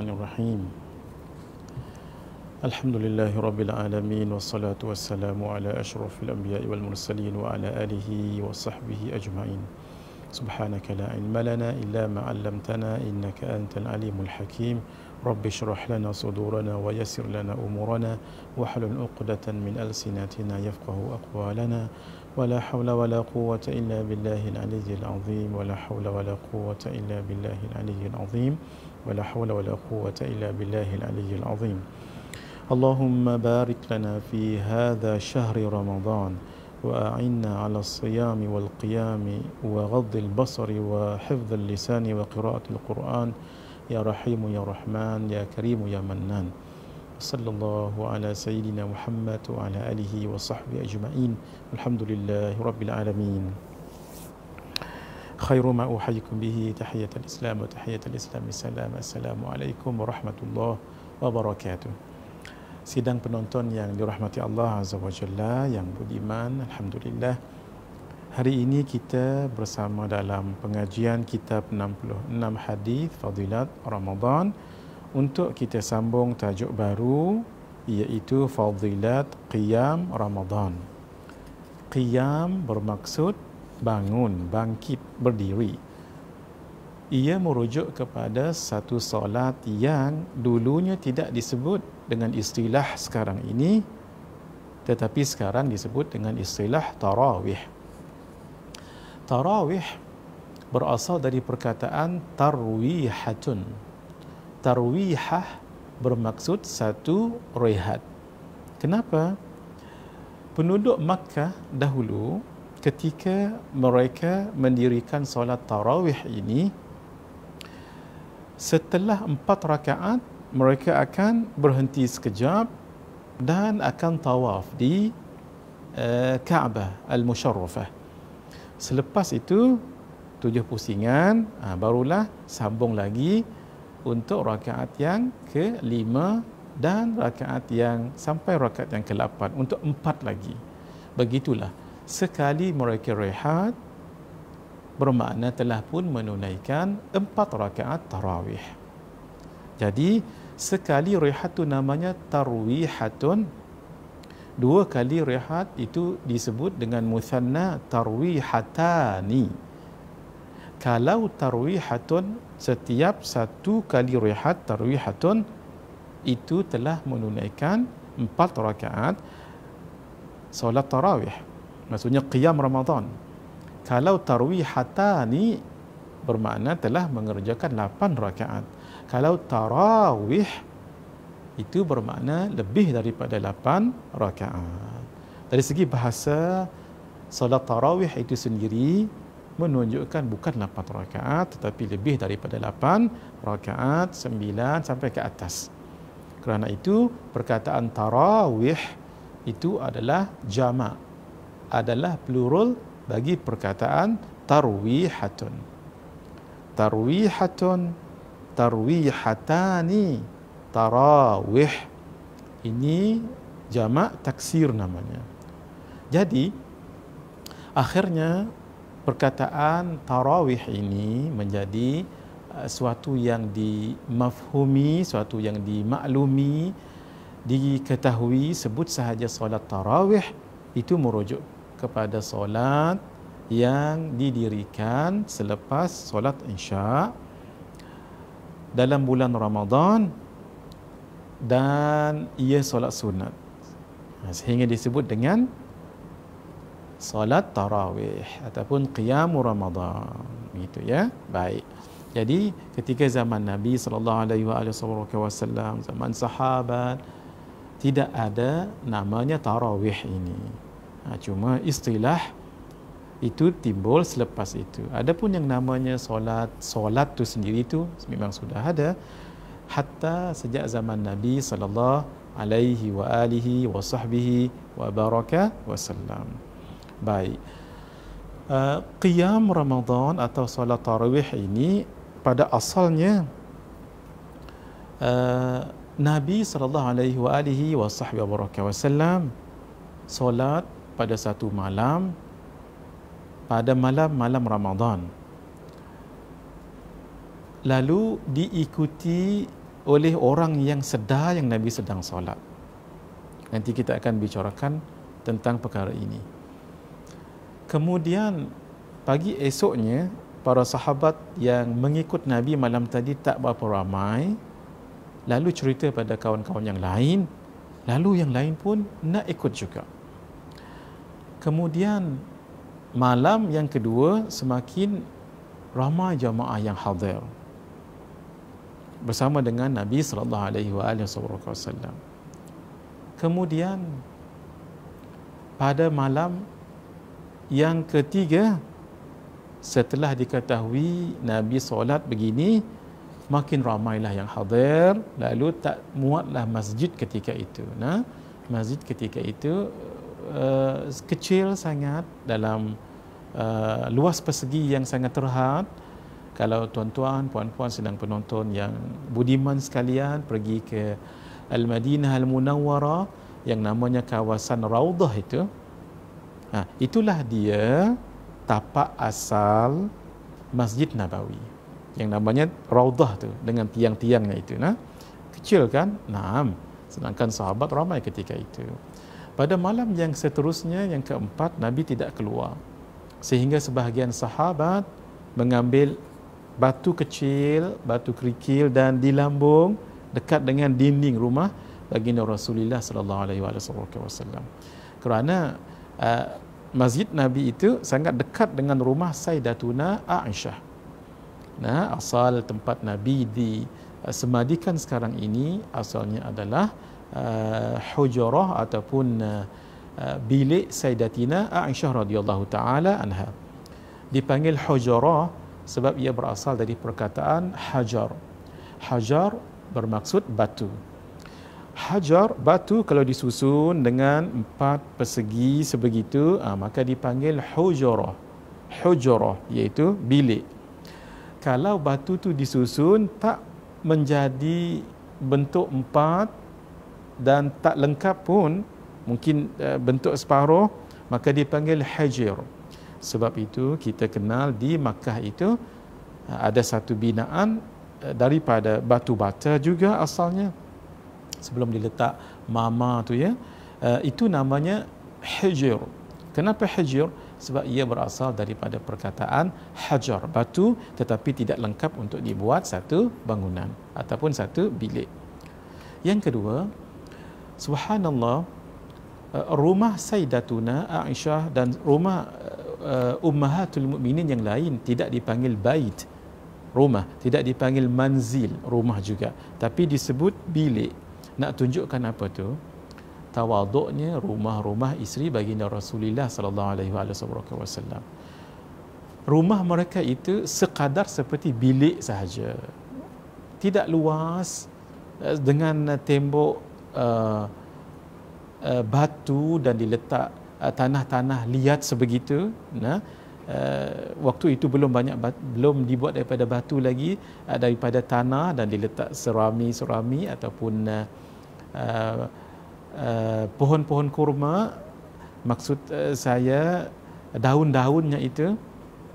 الرحمن الرحيم الحمد لله رب العالمين والصلاة والسلام على أشرف الأنبياء والمرسلين وعلى آله وصحبه أجمعين سبحانك لا علم لنا إلا ما علمتنا إنك أنت العليم الحكيم رب اشرح لنا صدورنا ويسر لنا أمورنا واحلل عقدة من ألسنتنا يفقه أقوالنا ولا حول ولا قوة إلا بالله العلي العظيم ولا حول ولا قوة إلا بالله العلي العظيم ولا حول ولا قوة إلا بالله العلي العظيم اللهم بارك لنا في هذا شهر رمضان وأعنا على الصيام والقيام وغض البصر وحفظ اللسان وقراءة القرآن يا رحيم يا رحمن يا كريم يا منان صلى الله على سيدنا محمد وعلى آله وصحبه أجمعين والحمد لله رب العالمين خير ما أحييكم به تحية الإسلام وتحية الإسلام السلام السلام عليكم ورحمة الله وبركاته Sidang penonton yang dirahmati Allah Azza wa yang budiman Alhamdulillah Hari ini kita bersama dalam pengajian kitab 66 hadis Fadilat Ramadan untuk kita sambung tajuk baru iaitu Fadilat Qiyam Ramadan Qiyam bermaksud bangun, bangkit, berdiri. Ia merujuk kepada satu solat yang dulunya tidak disebut dengan istilah sekarang ini tetapi sekarang disebut dengan istilah tarawih. Tarawih berasal dari perkataan tarwihatun. Tarwihah bermaksud satu rehat. Kenapa? Penduduk Makkah dahulu ketika mereka mendirikan solat tarawih ini setelah empat rakaat mereka akan berhenti sekejap dan akan tawaf di uh, Kaabah Al-Musharrafah selepas itu tujuh pusingan uh, barulah sambung lagi untuk rakaat yang kelima dan rakaat yang sampai rakaat yang kelapan untuk empat lagi begitulah sekali mereka rehat bermakna telah pun menunaikan empat rakaat tarawih. Jadi sekali rehat itu namanya tarwihatun. Dua kali rehat itu disebut dengan musanna tarwihatani. Kalau tarwihatun setiap satu kali rehat tarwihatun itu telah menunaikan empat rakaat solat tarawih maksudnya qiyam Ramadan. Kalau tarawih hatani bermakna telah mengerjakan 8 rakaat. Kalau tarawih itu bermakna lebih daripada 8 rakaat. Dari segi bahasa salat tarawih itu sendiri menunjukkan bukan 8 rakaat tetapi lebih daripada 8 rakaat, 9 sampai ke atas. Kerana itu perkataan tarawih itu adalah jama' adalah plural bagi perkataan tarwihatun. Tarwihatun, tarwihatani, tarawih. Ini jamak taksir namanya. Jadi, akhirnya perkataan tarawih ini menjadi eh, suatu yang dimafhumi, suatu yang dimaklumi, diketahui sebut sahaja solat tarawih itu merujuk kepada solat yang didirikan selepas solat insya dalam bulan Ramadan dan ia solat sunat ha, sehingga disebut dengan solat tarawih ataupun qiyam Ramadan begitu ya baik jadi ketika zaman Nabi sallallahu alaihi wasallam zaman sahabat tidak ada namanya tarawih ini Ha, cuma istilah itu timbul selepas itu. Adapun yang namanya solat, solat tu sendiri tu memang sudah ada hatta sejak zaman Nabi sallallahu alaihi wa alihi wa sahbihi wa baraka wasallam. Baik. Uh, qiyam Ramadan atau solat tarawih ini pada asalnya uh, Nabi sallallahu alaihi wa alihi wa sahbihi wa baraka wasallam solat pada satu malam pada malam malam Ramadan. Lalu diikuti oleh orang yang sedar yang Nabi sedang solat. Nanti kita akan bicarakan tentang perkara ini. Kemudian pagi esoknya para sahabat yang mengikut Nabi malam tadi tak berapa ramai lalu cerita pada kawan-kawan yang lain lalu yang lain pun nak ikut juga. Kemudian malam yang kedua semakin ramai jamaah yang hadir bersama dengan Nabi sallallahu alaihi wasallam. Kemudian pada malam yang ketiga setelah diketahui Nabi solat begini makin ramailah yang hadir lalu tak muatlah masjid ketika itu. Nah, masjid ketika itu uh, kecil sangat dalam uh, luas persegi yang sangat terhad kalau tuan-tuan, puan-puan sedang penonton yang budiman sekalian pergi ke Al-Madinah Al-Munawwara yang namanya kawasan Raudah itu ha, itulah dia tapak asal Masjid Nabawi yang namanya Raudah tu dengan tiang-tiangnya itu nah kecil kan naam sedangkan sahabat ramai ketika itu pada malam yang seterusnya, yang keempat, Nabi tidak keluar. Sehingga sebahagian sahabat mengambil batu kecil, batu kerikil dan dilambung dekat dengan dinding rumah bagi Nabi Rasulullah sallallahu alaihi wasallam. Kerana uh, masjid Nabi itu sangat dekat dengan rumah Sayyidatuna Aisyah. Nah, asal tempat Nabi di uh, semadikan sekarang ini asalnya adalah uh, eh, hujrah ataupun uh, bilik Sayyidatina Aisyah radhiyallahu taala anha. Dipanggil hujrah sebab ia berasal dari perkataan hajar. Hajar bermaksud batu. Hajar batu kalau disusun dengan empat persegi sebegitu uh, maka dipanggil hujrah. Hujrah iaitu bilik. Kalau batu tu disusun tak menjadi bentuk empat dan tak lengkap pun mungkin eh, bentuk separuh maka dipanggil hajir sebab itu kita kenal di Makkah itu eh, ada satu binaan eh, daripada batu bata juga asalnya sebelum diletak mama tu ya itu namanya hajir kenapa hajir sebab ia berasal daripada perkataan hajar batu tetapi tidak lengkap untuk dibuat satu bangunan ataupun satu bilik yang kedua subhanallah uh, rumah sayyidatuna Aisyah dan rumah uh, ummahatul mukminin yang lain tidak dipanggil bait rumah tidak dipanggil manzil rumah juga tapi disebut bilik nak tunjukkan apa tu tawaduknya rumah-rumah isteri baginda Rasulullah sallallahu alaihi wasallam rumah mereka itu sekadar seperti bilik sahaja tidak luas uh, dengan tembok uh, uh, batu dan diletak uh, tanah-tanah liat sebegitu nah uh, waktu itu belum banyak belum dibuat daripada batu lagi uh, daripada tanah dan diletak serami-serami ataupun uh, uh, Uh, pohon-pohon kurma maksud uh, saya daun-daunnya itu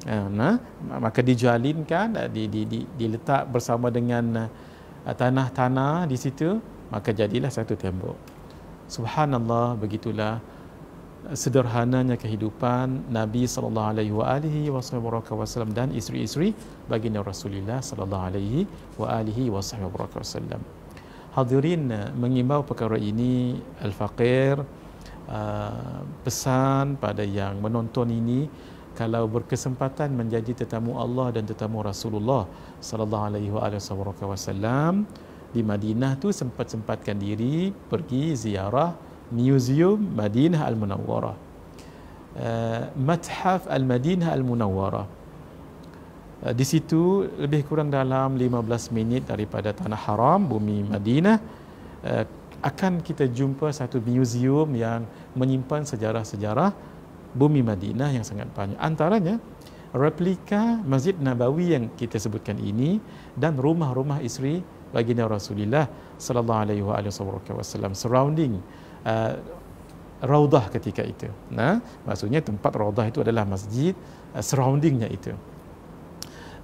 uh, nah maka dijalinkan uh, di, di di diletak bersama dengan uh, tanah-tanah di situ maka jadilah satu tembok subhanallah begitulah sederhananya kehidupan Nabi sallallahu alaihi wasallam dan isteri-isteri baginda Rasulullah sallallahu alaihi wa alihi wasallam hadirin mengimbau perkara ini al-faqir uh, pesan pada yang menonton ini kalau berkesempatan menjadi tetamu Allah dan tetamu Rasulullah sallallahu alaihi wasallam di Madinah tu sempat-sempatkan diri pergi ziarah Museum Madinah Al-Munawwarah. Uh, Mathaf Al-Madinah Al-Munawwarah. Uh, di situ lebih kurang dalam 15 minit daripada tanah haram bumi Madinah uh, akan kita jumpa satu museum yang menyimpan sejarah-sejarah bumi Madinah yang sangat banyak. Antaranya replika Masjid Nabawi yang kita sebutkan ini dan rumah-rumah isteri baginda Rasulullah sallallahu alaihi wasallam surrounding uh, raudah ketika itu. Nah, maksudnya tempat raudah itu adalah masjid uh, surroundingnya itu.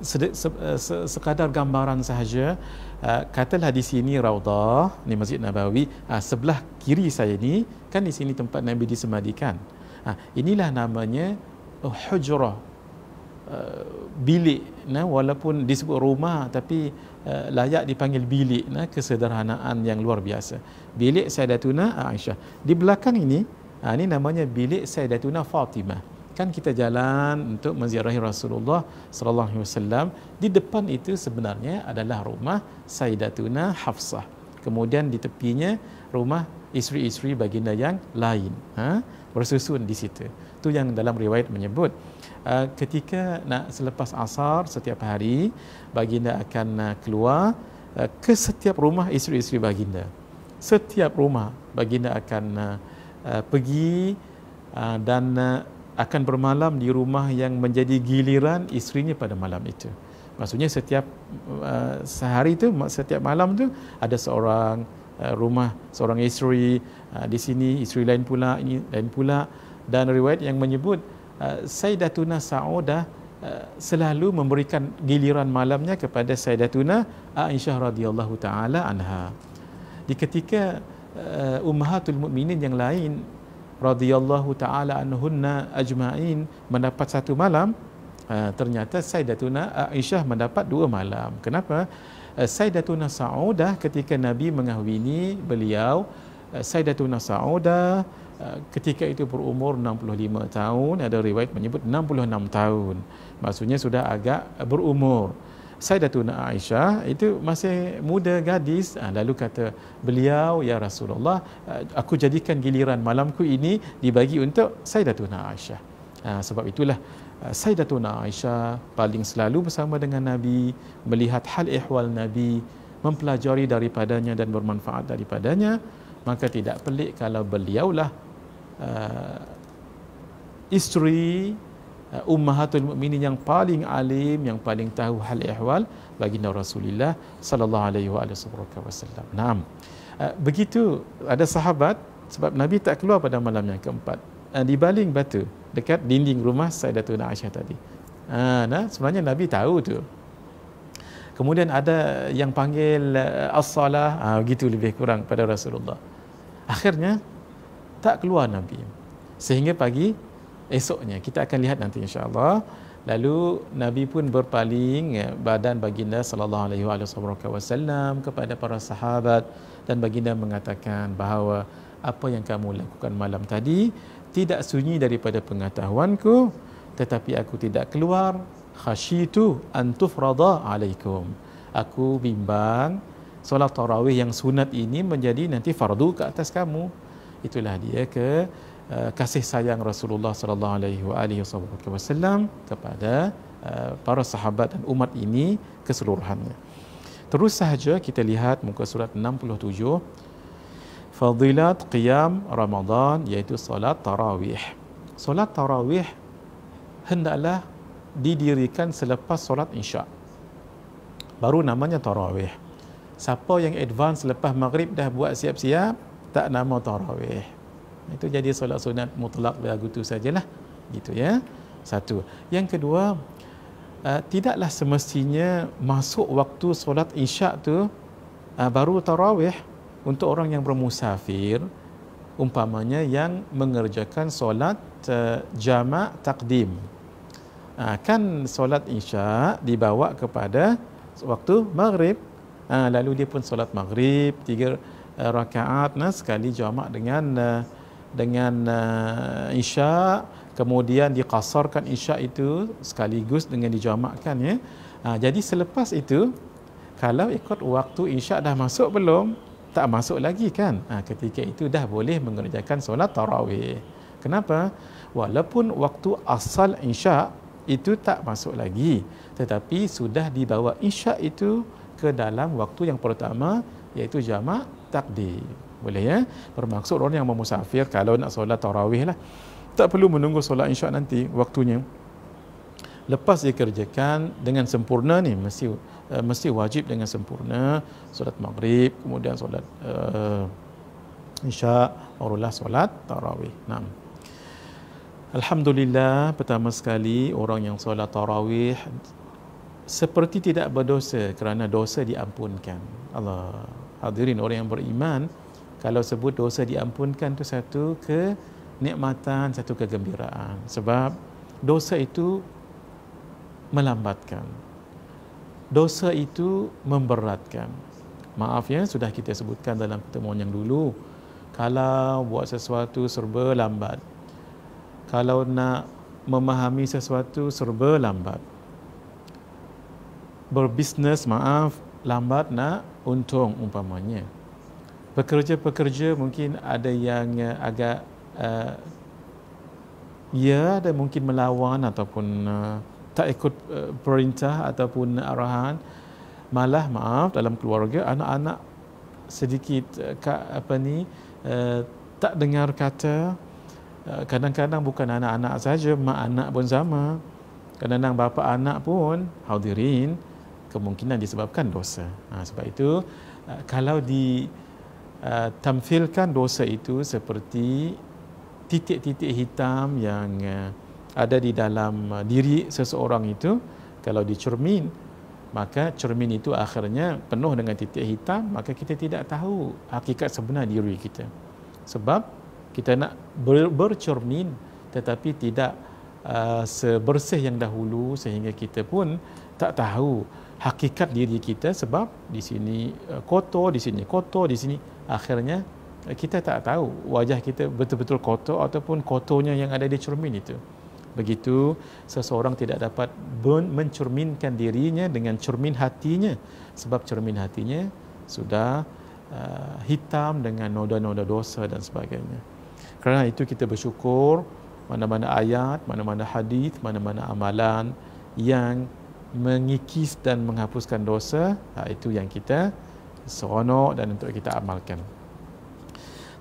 Sedek, se, uh, se, sekadar gambaran sahaja uh, katalah di sini raudah ni masjid Nabawi uh, sebelah kiri saya ni kan di sini tempat Nabi disemadikan uh, inilah namanya uh, hujrah Uh, bilik nah, walaupun disebut rumah tapi uh, layak dipanggil bilik nah, kesederhanaan yang luar biasa bilik Sayyidatuna ah, Aisyah di belakang ini uh, ini namanya bilik Sayyidatuna Fatimah kan kita jalan untuk menziarahi Rasulullah sallallahu alaihi wasallam di depan itu sebenarnya adalah rumah Sayyidatuna Hafsah kemudian di tepinya rumah isteri-isteri baginda yang lain ha bersusun di situ tu yang dalam riwayat menyebut Ah, ketika nak selepas asar setiap hari baginda akan ah, keluar ah, ke setiap rumah isteri-isteri baginda setiap rumah baginda akan pergi dan akan bermalam di rumah yang menjadi giliran isterinya pada malam itu maksudnya setiap sehari itu setiap malam itu ada seorang rumah seorang isteri di sini isteri lain pula ini lain pula dan riwayat yang menyebut Uh, Sayyidatuna Sa'udah uh, selalu memberikan giliran malamnya kepada Sayyidatuna Aisyah radhiyallahu taala anha. Di ketika uh, ummahatul mukminin yang lain radhiyallahu taala anhunna ajma'in mendapat satu malam, uh, ternyata Sayyidatuna Aisyah mendapat dua malam. Kenapa? Uh, Sayyidatuna Sa'udah ketika Nabi mengahwini beliau, uh, Sayyidatuna Sa'udah Eh, ketika itu berumur 65 tahun ada riwayat menyebut 66 tahun maksudnya sudah agak berumur Sayyidatuna Aisyah itu masih muda gadis eh, lalu kata beliau ya Rasulullah eh, aku jadikan giliran malamku ini dibagi untuk Sayyidatuna Aisyah sebab itulah Sayyidatuna Aisyah paling selalu bersama dengan Nabi melihat hal ihwal Nabi mempelajari daripadanya dan bermanfaat daripadanya maka tidak pelik kalau beliaulah uh, isteri uh, ummahatul mukminin yang paling alim yang paling tahu hal ehwal bagi Nabi Rasulullah sallallahu alaihi wasallam. Naam. Uh, begitu ada sahabat sebab Nabi tak keluar pada malam yang keempat uh, di baling batu dekat dinding rumah Sayyidatuna Aisyah tadi. Uh, nah, sebenarnya Nabi tahu tu. Kemudian ada yang panggil uh, as-salah, uh, begitu lebih kurang pada Rasulullah. Akhirnya tak keluar Nabi. Sehingga pagi esoknya kita akan lihat nanti insya-Allah. Lalu Nabi pun berpaling ya, badan baginda sallallahu alaihi wasallam kepada para sahabat dan baginda mengatakan bahawa apa yang kamu lakukan malam tadi tidak sunyi daripada pengetahuanku tetapi aku tidak keluar khashitu an tufrada alaikum aku bimbang solat tarawih yang sunat ini menjadi nanti fardu ke atas kamu itulah dia ke uh, kasih sayang Rasulullah sallallahu alaihi wasallam kepada uh, para sahabat dan umat ini keseluruhannya. Terus sahaja kita lihat muka surat 67 Fadilat Qiyam Ramadan iaitu solat tarawih. Solat tarawih hendaklah didirikan selepas solat insya' baru namanya tarawih. Siapa yang advance lepas maghrib dah buat siap-siap, tak nama tarawih. Itu jadi solat sunat mutlak lagu tu sajalah. Gitu ya. Satu. Yang kedua, uh, tidaklah semestinya masuk waktu solat isyak tu uh, baru tarawih untuk orang yang bermusafir umpamanya yang mengerjakan solat uh, eh, jama' takdim. Uh, kan solat isyak dibawa kepada waktu maghrib. Uh, lalu dia pun solat maghrib, tiga Eh, rakaat nah, sekali jamak dengan eh, dengan eh, isya kemudian dikasarkan isya itu sekaligus dengan dijamakkan ya uh, jadi selepas itu kalau ikut waktu isya dah masuk belum tak masuk lagi kan uh, ketika itu dah boleh mengerjakan solat tarawih kenapa walaupun waktu asal isya itu tak masuk lagi tetapi sudah dibawa isya itu ke dalam waktu yang pertama iaitu jamak takdir. Boleh ya? Bermaksud orang yang memusafir kalau nak solat tarawih lah. Tak perlu menunggu solat insya nanti waktunya. Lepas dia kerjakan dengan sempurna ni mesti uh, mesti wajib dengan sempurna solat maghrib kemudian solat uh, eh, insya Allah solat tarawih. Nah. Alhamdulillah pertama sekali orang yang solat tarawih seperti tidak berdosa kerana dosa diampunkan. Allah hadirin orang yang beriman kalau sebut dosa diampunkan itu satu ke nikmatan satu kegembiraan sebab dosa itu melambatkan dosa itu memberatkan maaf ya sudah kita sebutkan dalam pertemuan yang dulu kalau buat sesuatu serba lambat kalau nak memahami sesuatu serba lambat berbisnes maaf lambat nak untung umpamanya. Pekerja-pekerja mungkin ada yang eh, agak uh, ya ada mungkin melawan ataupun uh, tak ikut uh, perintah ataupun arahan. Malah maaf dalam keluarga anak-anak sedikit uh, kak, apa ni uh, tak dengar kata kadang-kadang bukan anak-anak saja mak anak pun sama kadang-kadang bapa anak pun hadirin kemungkinan disebabkan dosa. Ha, sebab itu uh, kalau ditamfilkan uh, dosa itu seperti titik-titik hitam yang uh, ada di dalam diri seseorang itu, kalau dicermin maka cermin itu akhirnya penuh dengan titik hitam maka kita tidak tahu hakikat sebenar diri kita sebab kita nak ber- bercermin tetapi tidak uh, sebersih yang dahulu sehingga kita pun tak tahu hakikat diri kita sebab di sini eh, kotor, di sini kotor, di sini akhirnya eh, kita tak tahu wajah kita betul-betul kotor ataupun kotornya yang ada di cermin itu. Begitu seseorang tidak dapat mencerminkan dirinya dengan cermin hatinya sebab cermin hatinya sudah uh, hitam dengan noda-noda dosa dan sebagainya. Kerana itu kita bersyukur mana-mana ayat, mana-mana hadis, mana-mana amalan yang mengikis dan menghapuskan dosa ha, itu yang kita seronok dan untuk kita amalkan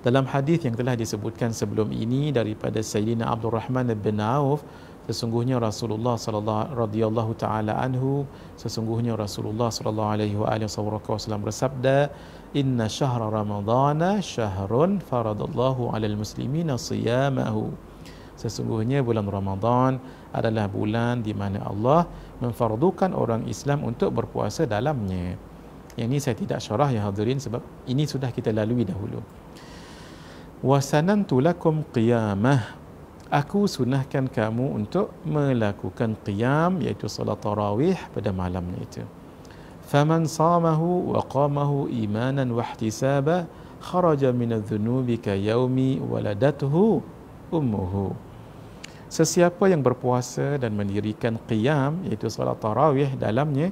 dalam hadis yang telah disebutkan sebelum ini daripada Sayyidina Abdul Rahman bin Auf sesungguhnya Rasulullah sallallahu radhiyallahu taala anhu sesungguhnya Rasulullah sallallahu alaihi wasallam bersabda inna syahr ramadhana syahrun faradallahu alal muslimina siyamahu sesungguhnya bulan Ramadhan adalah bulan di mana Allah memfardukan orang Islam untuk berpuasa dalamnya. Yang ini saya tidak syarah ya hadirin sebab ini sudah kita lalui dahulu. Wasanantu lakum qiyamah. Aku sunahkan kamu untuk melakukan qiyam iaitu salat tarawih pada malamnya itu. Faman samahu wa qamahu imanan wa ihtisaba kharaja min adh-dhunubi ka yaumi waladathu ummuhu sesiapa yang berpuasa dan mendirikan qiyam iaitu solat tarawih dalamnya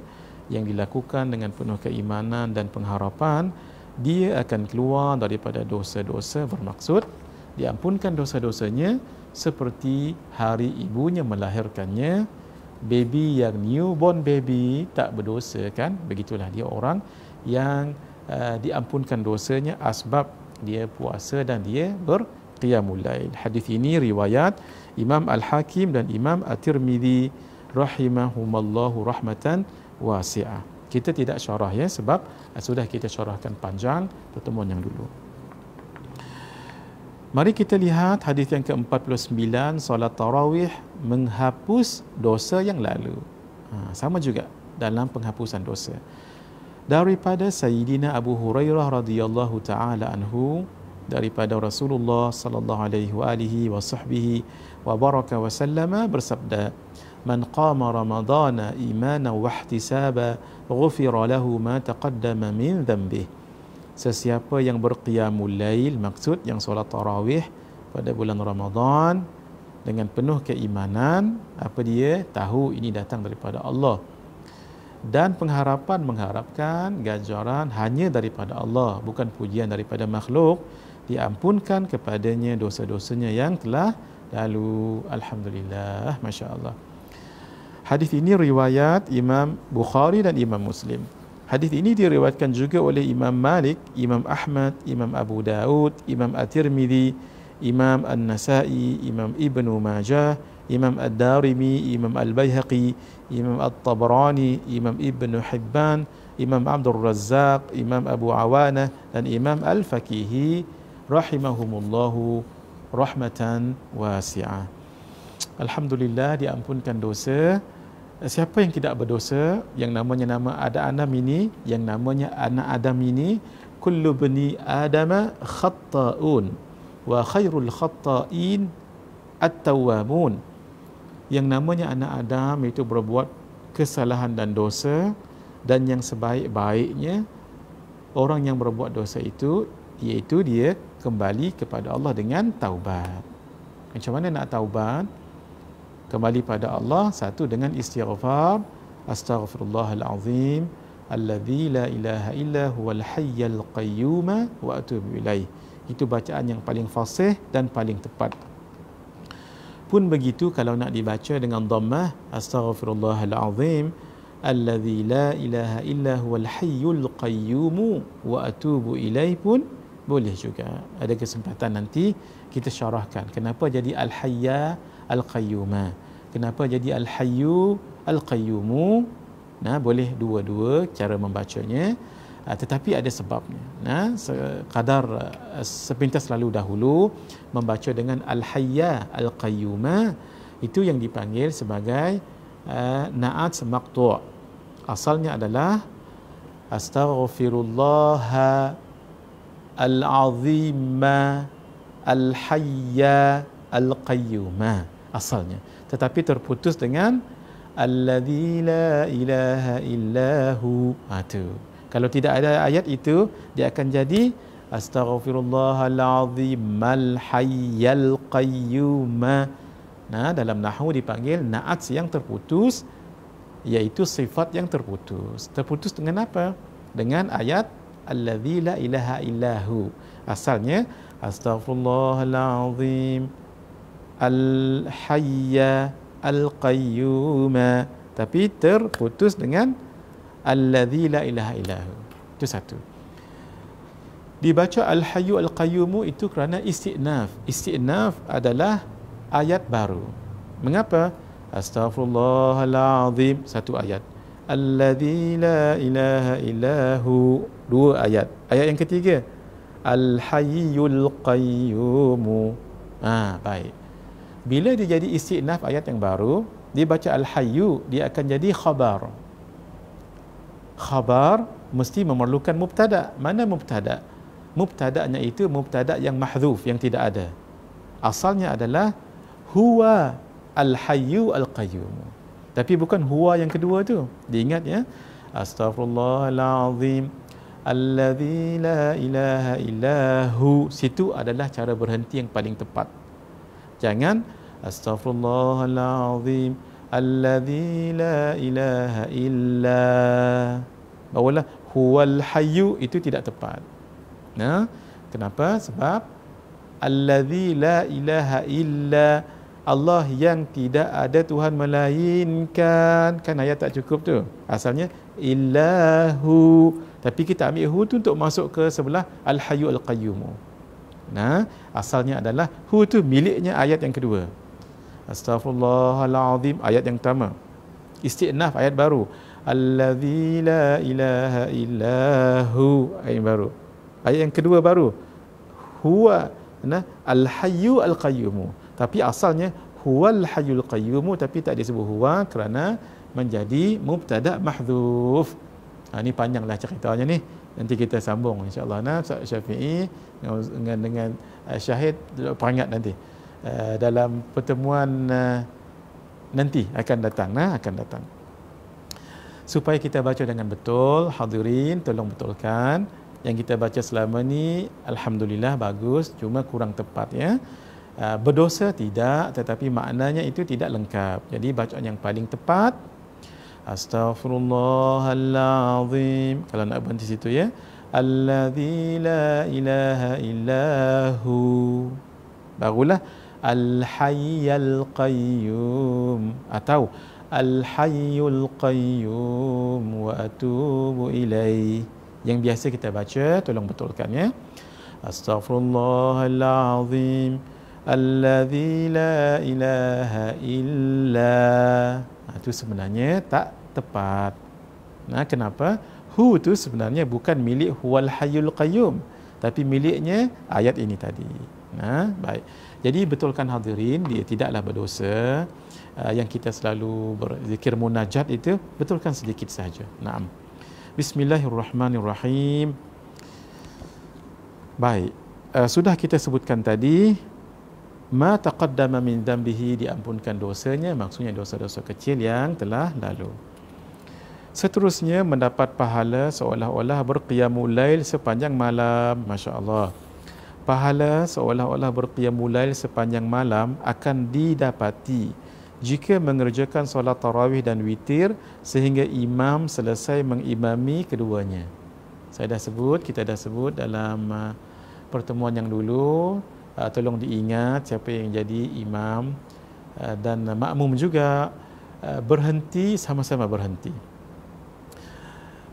yang dilakukan dengan penuh keimanan dan pengharapan dia akan keluar daripada dosa-dosa bermaksud diampunkan dosa-dosanya seperti hari ibunya melahirkannya baby yang newborn baby tak berdosa kan begitulah dia orang yang uh, diampunkan dosanya asbab dia puasa dan dia berqiyamul lail hadis ini riwayat Imam Al-Hakim dan Imam At-Tirmidhi rahimahumallahu rahmatan wasi'ah. Kita tidak syarah ya sebab eh, sudah kita syarahkan panjang pertemuan yang dulu. Mari kita lihat hadis yang ke-49 solat tarawih menghapus dosa yang lalu. Ha, sama juga dalam penghapusan dosa. Daripada Sayyidina Abu Hurairah radhiyallahu taala anhu daripada Rasulullah sallallahu alaihi wa alihi wasahbihi wa baraka wa sallama bersabda man qama ramadana imana wa ihtisaba ghufira lahu ma taqaddama min dhanbi sesiapa yang berqiyamul lail maksud yang solat tarawih pada bulan Ramadan dengan penuh keimanan apa dia tahu ini datang daripada Allah dan pengharapan mengharapkan ganjaran hanya daripada Allah bukan pujian daripada makhluk diampunkan kepadanya dosa-dosanya yang telah Lalu alhamdulillah masya-Allah. Hadis ini riwayat Imam Bukhari dan Imam Muslim. Hadis ini diriwayatkan juga oleh Imam Malik, Imam Ahmad, Imam Abu Daud, Imam At-Tirmidzi, Imam An-Nasa'i, Imam Ibnu Majah, Imam Ad-Darimi, Imam Al-Baihaqi, Imam At-Tabrani, Imam Ibnu Hibban, Imam Abdul Razzaq, Imam Abu Awana dan Imam Al-Fakihi rahimahumullahu rahmatan wasi'ah. Alhamdulillah diampunkan dosa. Siapa yang tidak berdosa yang namanya nama ada Adam ini, yang namanya anak Adam ini, kullu bani Adama khata'un wa khairul khata'in at-tawwamun. Yang namanya anak Adam itu berbuat kesalahan dan dosa dan yang sebaik-baiknya orang yang berbuat dosa itu iaitu dia kembali kepada Allah dengan taubat. Macam mana nak taubat? Kembali pada Allah satu dengan istighfar, azim. alladzi la ilaha illa huwal hayyul qayyum wa atubu ilaih. Itu bacaan yang paling fasih dan paling tepat. Pun begitu kalau nak dibaca dengan dhammah azim. alladzi la ilaha illa huwal hayyul qayyum wa atubu ilaih pun boleh juga ada kesempatan nanti kita syarahkan kenapa jadi al-hayya al-qayyuma kenapa jadi al-hayyu al-qayyumu nah boleh dua-dua cara membacanya ah, tetapi ada sebabnya nah kadar uh, ah, sepintas lalu dahulu membaca dengan al-hayya al-qayyuma itu yang dipanggil sebagai uh, naat maqtu' asalnya adalah astaghfirullah al-azima al-hayya al-qayyuma asalnya tetapi terputus dengan alladzi la ilaha illahu ha, kalau tidak ada ayat itu dia akan jadi Astaghfirullah al azim al al qayyuma nah dalam nahwu dipanggil naat yang terputus yaitu sifat yang terputus terputus dengan apa dengan ayat alladhi la ilaha illahu. Asalnya astaghfirullahalazim alhayya alqayyum. Tapi terputus dengan alladhi la ilaha illahu. Itu satu. Dibaca alhayyu alqayyum itu kerana istinaf. Istinaf adalah ayat baru. Mengapa? Astaghfirullahalazim satu ayat. Alladhi la ilaha illahu dua ayat. Ayat yang ketiga, Al-Hayyul Qayyum. Ah, ha, baik. Bila dia jadi istinaf ayat yang baru, dia baca Al-Hayyu, dia akan jadi khabar. Khabar mesti memerlukan mubtada. Mana mubtada? Mubtadanya itu mubtada yang mahzuf, yang tidak ada. Asalnya adalah huwa al-hayyu al-qayyum. Tapi bukan huwa yang kedua tu. Diingat ya. Astaghfirullahalazim. Allazi la ilaha illahu. Situ adalah cara berhenti yang paling tepat. Jangan astaghfirullahalazim allazi la ilaha illa. Bawalah huwal hayu itu tidak tepat. Nah, kenapa? Sebab allazi la ilaha illa Allah yang tidak ada Tuhan melainkan. Kan ayat tak cukup tu. Asalnya illahu tapi kita ambil hu tu untuk masuk ke sebelah al hayyu al qayyum nah asalnya adalah hu tu miliknya ayat yang kedua astaghfirullahalazim ayat yang pertama istinaf ayat baru allazi la ilaha illahu ayat baru ayat yang kedua baru huwa nah al hayyu al qayyum tapi asalnya huwal hayyul qayyum tapi tak disebut huwa kerana menjadi mubtada mahdhuf Ha, ini panjanglah ceritanya ni. Nanti kita sambung insya-Allah nah Ustaz Syafie dengan dengan uh, Syahid perangat nanti. Uh, dalam pertemuan uh, nanti akan datang nah akan datang. Supaya kita baca dengan betul, hadirin tolong betulkan yang kita baca selama ni alhamdulillah bagus cuma kurang tepat ya. berdosa tidak tetapi maknanya itu tidak lengkap. Jadi bacaan yang paling tepat Astaghfirullahalazim. Kalau nak berhenti situ ya. Alladzi la ilaha illahu. Barulah Al-Hayyul Qayyum atau ah, Al-Hayyul Qayyum wa atubu ilaih. Yang biasa kita baca, tolong betulkan ya. Astaghfirullahalazim. Alladzi la ilaha illa. Itu ah, sebenarnya tak tepat. Nah, kenapa? Hu tu sebenarnya bukan milik huwal hayyul qayyum, tapi miliknya ayat ini tadi. Nah, baik. Jadi betulkan hadirin, dia tidaklah berdosa. Uh, yang kita selalu berzikir munajat itu betulkan sedikit saja. Naam. Bismillahirrahmanirrahim. Baik. Uh, sudah kita sebutkan tadi ma taqaddama min dambihi diampunkan dosanya maksudnya dosa-dosa kecil yang telah lalu. Seterusnya mendapat pahala seolah-olah berqiyamul lail sepanjang malam. Masya Allah. Pahala seolah-olah berqiyamul lail sepanjang malam akan didapati jika mengerjakan solat tarawih dan witir sehingga imam selesai mengimami keduanya. Saya dah sebut, kita dah sebut dalam uh, pertemuan yang dulu. Uh, tolong diingat siapa yang jadi imam uh, dan makmum juga berhenti sama-sama berhenti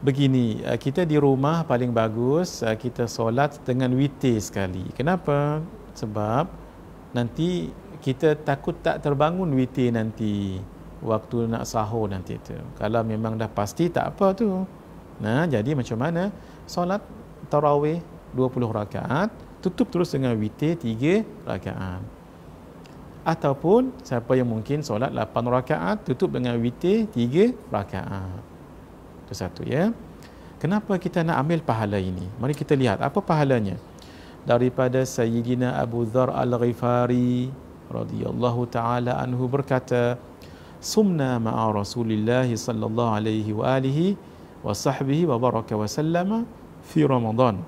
begini ah, kita di rumah paling bagus ah, kita solat dengan witir sekali kenapa sebab nanti kita takut tak terbangun witir nanti waktu nak sahur nanti tu kalau memang dah pasti tak apa tu nah jadi macam mana solat tarawih 20 rakaat tutup terus dengan witir 3 rakaat ataupun siapa yang mungkin solat 8 rakaat tutup dengan witir 3 rakaat itu satu ya. Kenapa kita nak ambil pahala ini? Mari kita lihat apa pahalanya. Daripada Sayyidina Abu Dhar Al-Ghifari radhiyallahu taala anhu berkata, "Sumna ma'a Rasulillah sallallahu alaihi wa alihi wa sahbihi wa baraka wa sallama fi Ramadan."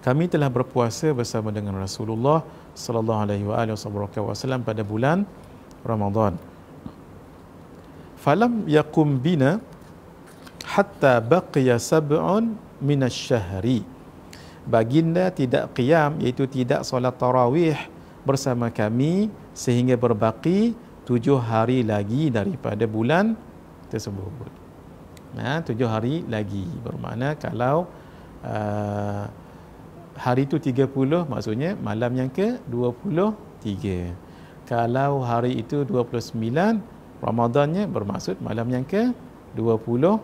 Kami telah berpuasa bersama dengan Rasulullah sallallahu alaihi wa alihi wasallam pada bulan Ramadan. Falam yakum bina hatta baqiya sab'un minasyahri baginda tidak qiyam iaitu tidak solat tarawih bersama kami sehingga berbaki tujuh hari lagi daripada bulan tersebut ha, tujuh hari lagi bermakna kalau uh, hari itu tiga puluh maksudnya malam yang ke dua puluh tiga kalau hari itu dua puluh sembilan Ramadannya bermaksud malam yang ke dua puluh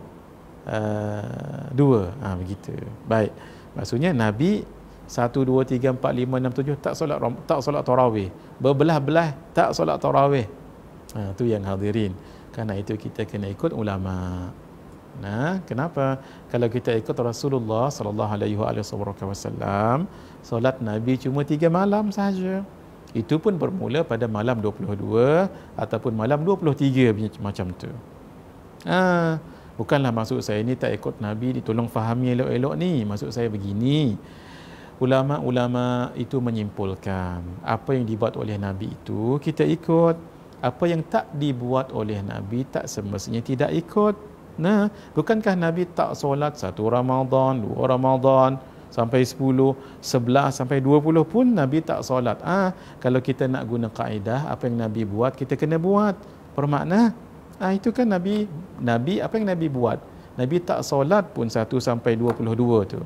Ah, dua. Ha, begitu. Baik. Maksudnya Nabi 1 2 3 4 5 6 7 tak solat tak solat tarawih. Berbelah-belah tak solat tarawih. Ha tu yang hadirin. Karena itu kita kena ikut ulama. Nah, kenapa? Kalau kita ikut Rasulullah sallallahu alaihi wasallam, solat Nabi cuma tiga malam saja. Itu pun bermula pada malam 22 ataupun malam 23 macam tu. Ah, ha, Bukanlah maksud saya ni tak ikut Nabi Tolong fahami elok-elok ni. Maksud saya begini. Ulama-ulama itu menyimpulkan apa yang dibuat oleh Nabi itu kita ikut. Apa yang tak dibuat oleh Nabi tak semestinya tidak ikut. Nah, bukankah Nabi tak solat satu Ramadan, dua Ramadan, sampai sepuluh, 11 sampai dua puluh pun Nabi tak solat. Ah, kalau kita nak guna kaedah apa yang Nabi buat kita kena buat. Bermakna Ah itu kan Nabi Nabi apa yang Nabi buat? Nabi tak solat pun satu sampai 22 tu.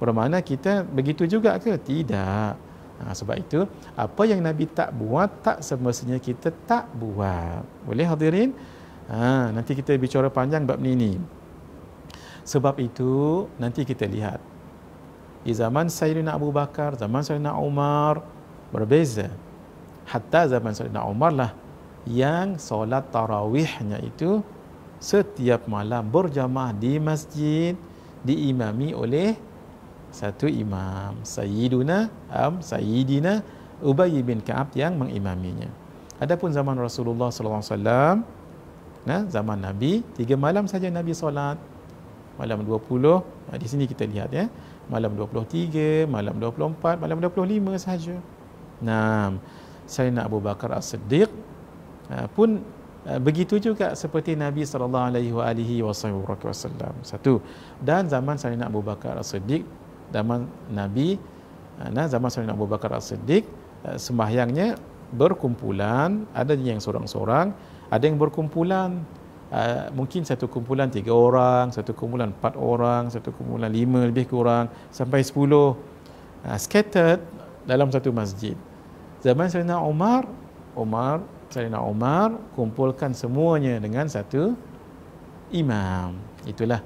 Bermakna kita begitu juga ke? Tidak. Ha, sebab itu apa yang Nabi tak buat tak semestinya kita tak buat. Boleh hadirin? Ha, nanti kita bicara panjang bab ni ni. Sebab itu nanti kita lihat di zaman Sayyidina Abu Bakar, zaman Sayyidina Umar berbeza. Hatta zaman Sayyidina Umar lah yang solat tarawihnya itu setiap malam berjamaah di masjid diimami oleh satu imam Sayyiduna am Sayyidina Ubay bin Ka'ab yang mengimaminya. Adapun zaman Rasulullah sallallahu alaihi wasallam nah zaman Nabi tiga malam saja Nabi solat malam 20 di sini kita lihat ya malam 23 malam 24 malam 25 saja. Nah Sayyidina Abu Bakar As-Siddiq Ah, pun ah, begitu juga seperti Nabi sallallahu alaihi wasallam. Satu dan zaman Sayyidina Abu Bakar As-Siddiq zaman Nabi nah zaman Sayyidina Abu Bakar As-Siddiq ah, sembahyangnya berkumpulan ada yang seorang-seorang ada yang berkumpulan mungkin satu kumpulan tiga orang satu kumpulan empat orang satu kumpulan lima lebih kurang sampai sepuluh scattered dalam satu masjid zaman Sayyidina Omar Omar Sayyidina Umar kumpulkan semuanya dengan satu imam. Itulah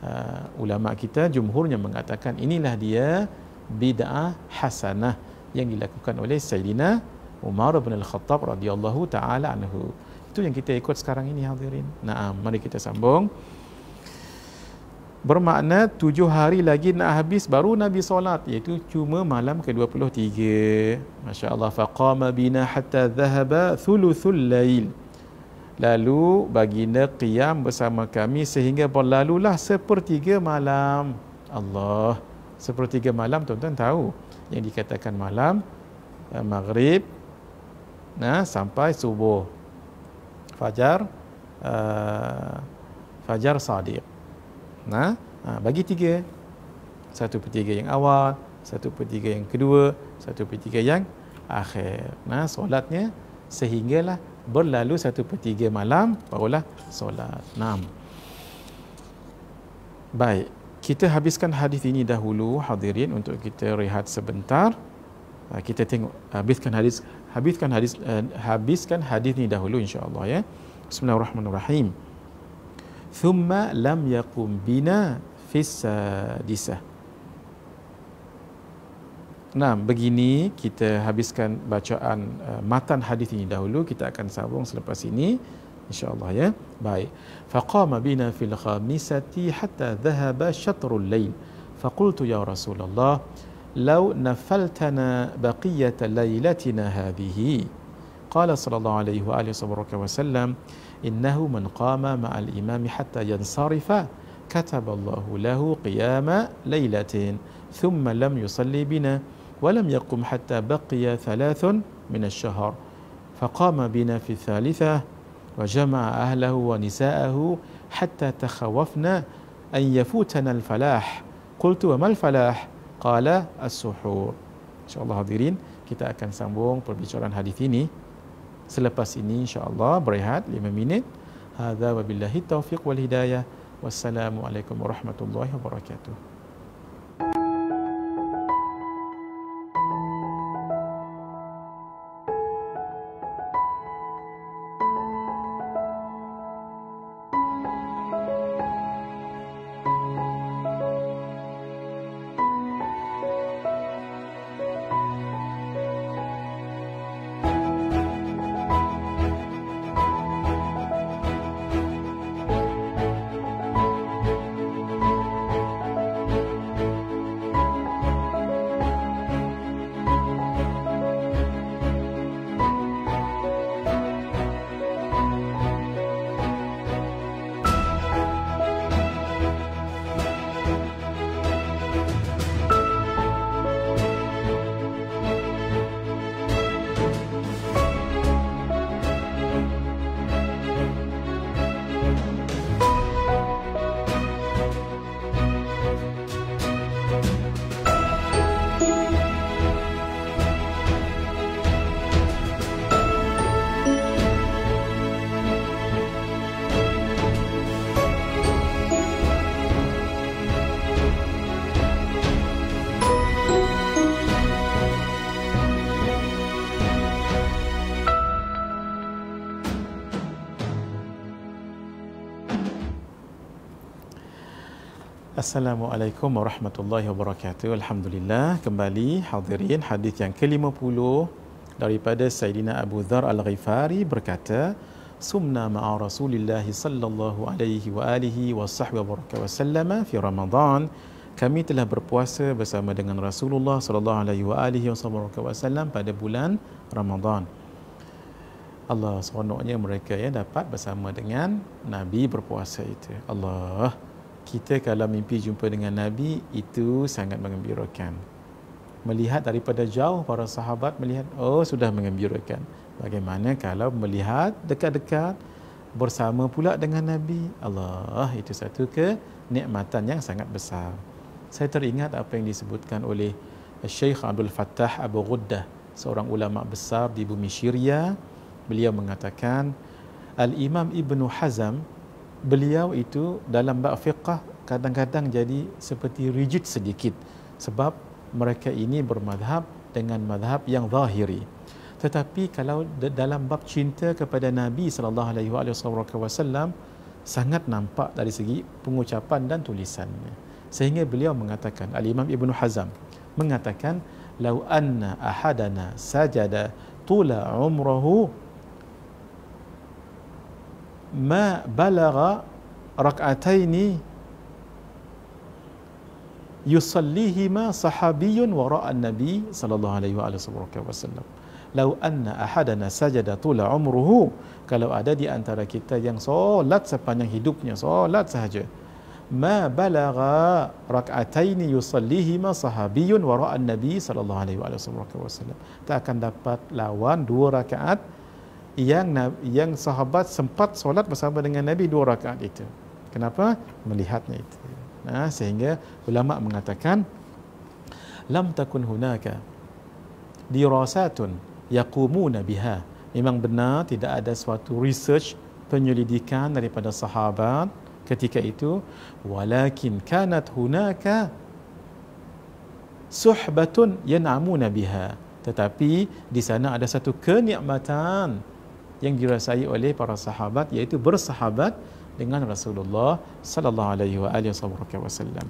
uh, ulama kita jumhurnya mengatakan inilah dia bid'ah hasanah yang dilakukan oleh Sayyidina Umar bin Al-Khattab radhiyallahu taala anhu. Itu yang kita ikut sekarang ini hadirin. Naam, mari kita sambung bermakna tujuh hari lagi nak habis baru Nabi solat iaitu cuma malam ke-23 Masya Allah faqama bina hatta zahaba thuluthul lail lalu baginda qiyam bersama kami sehingga berlalulah sepertiga malam Allah sepertiga malam tuan-tuan tahu yang dikatakan malam eh, maghrib nah sampai subuh fajar uh, fajar sadiq Nah, ha? ha, bagi tiga. Satu per tiga yang awal, satu per tiga yang kedua, satu per tiga yang akhir. Nah, solatnya sehinggalah berlalu satu per tiga malam, barulah solat. Enam. Baik. Kita habiskan hadis ini dahulu hadirin untuk kita rehat sebentar. Ha, kita tengok habiskan hadis habiskan hadis eh, habiskan hadis ini dahulu insya-Allah ya. Bismillahirrahmanirrahim. ثم لم يقم بنا في السادسة Nah, begini kita habiskan bacaan uh, matan hadis ini dahulu. Kita akan sambung selepas ini. InsyaAllah ya. Baik. فَقَامَ بِنَا فِي الْخَامِسَةِ حَتَّى ذَهَبَ شَطْرُ اللَّيْلِ فَقُلْتُ يَا رَسُولَ اللَّهِ لَوْ نَفَلْتَنَا بَقِيَّةَ لَيْلَتِنَا هَذِهِ قَالَ صَلَى اللَّهُ عَلَيْهُ وَآلِهِ صَبْرُكَ وَسَلَّمُ إنه من قام مع الإمام حتى ينصرف كتب الله له قيام ليلة ثم لم يصلي بنا ولم يقم حتى بقي ثلاث من الشهر فقام بنا في الثالثة وجمع أهله ونساءه حتى تخوفنا أن يفوتنا الفلاح قلت وما الفلاح قال السحور إن الله حاضرين kita akan sambung perbincangan hadis ini selepas ini insyaallah berehat 5 minit hadza wabillahi taufiq wal hidayah wassalamu alaikum warahmatullahi wabarakatuh Assalamualaikum warahmatullahi wabarakatuh. Alhamdulillah kembali hadirin hadis yang ke-50 daripada Sayyidina Abu Dhar Al-Ghifari berkata, "Sumna ma'a Rasulillah sallallahu alaihi wa alihi wa sahbihi baraka wa sallama fi Ramadan." Kami telah berpuasa bersama dengan Rasulullah sallallahu alaihi wa alihi wasallam pada bulan Ramadhan. Allah seronoknya mereka ya dapat bersama dengan Nabi berpuasa itu. Allah kita kalau mimpi jumpa dengan Nabi itu sangat mengembirakan. Melihat daripada jauh para sahabat melihat oh sudah mengembirakan. Bagaimana kalau melihat dekat-dekat bersama pula dengan Nabi? Allah, itu satu ke nikmatan yang sangat besar. Saya teringat apa yang disebutkan oleh Syekh Abdul Fattah Abu Ghuddah, seorang ulama besar di bumi Syria. Beliau mengatakan, Al-Imam Ibn Hazm beliau itu dalam bab fiqah kadang-kadang jadi seperti rigid sedikit sebab mereka ini bermadhab dengan madhab yang zahiri tetapi kalau dalam bab cinta kepada Nabi sallallahu alaihi wasallam sangat nampak dari segi pengucapan dan tulisannya sehingga beliau mengatakan Al Imam Ibn Hazm mengatakan lau anna ahadana sajada tula umrahu ما بلغ ركعتين يصليهما صحابي وراء النبي صلى الله عليه وآله وسلم لو أن أحدنا سجد طول عمره kalau ada di antara kita yang solat sepanjang hidupnya solat sahaja ما بلغ ركعتين يصليهما صحابي وراء النبي صلى الله عليه وآله وسلم tak akan dapat lawan dua rakaat yang yang sahabat sempat solat bersama dengan Nabi dua rakaat itu. Kenapa? Melihatnya itu. Nah, ha, sehingga ulama mengatakan lam takun hunaka dirasatun yaqumuna biha. Memang benar tidak ada suatu research penyelidikan daripada sahabat ketika itu walakin kanat hunaka suhbatun yan'amuna biha tetapi di sana ada satu kenikmatan yang dirasai oleh para sahabat iaitu bersahabat dengan Rasulullah sallallahu alaihi wasallam.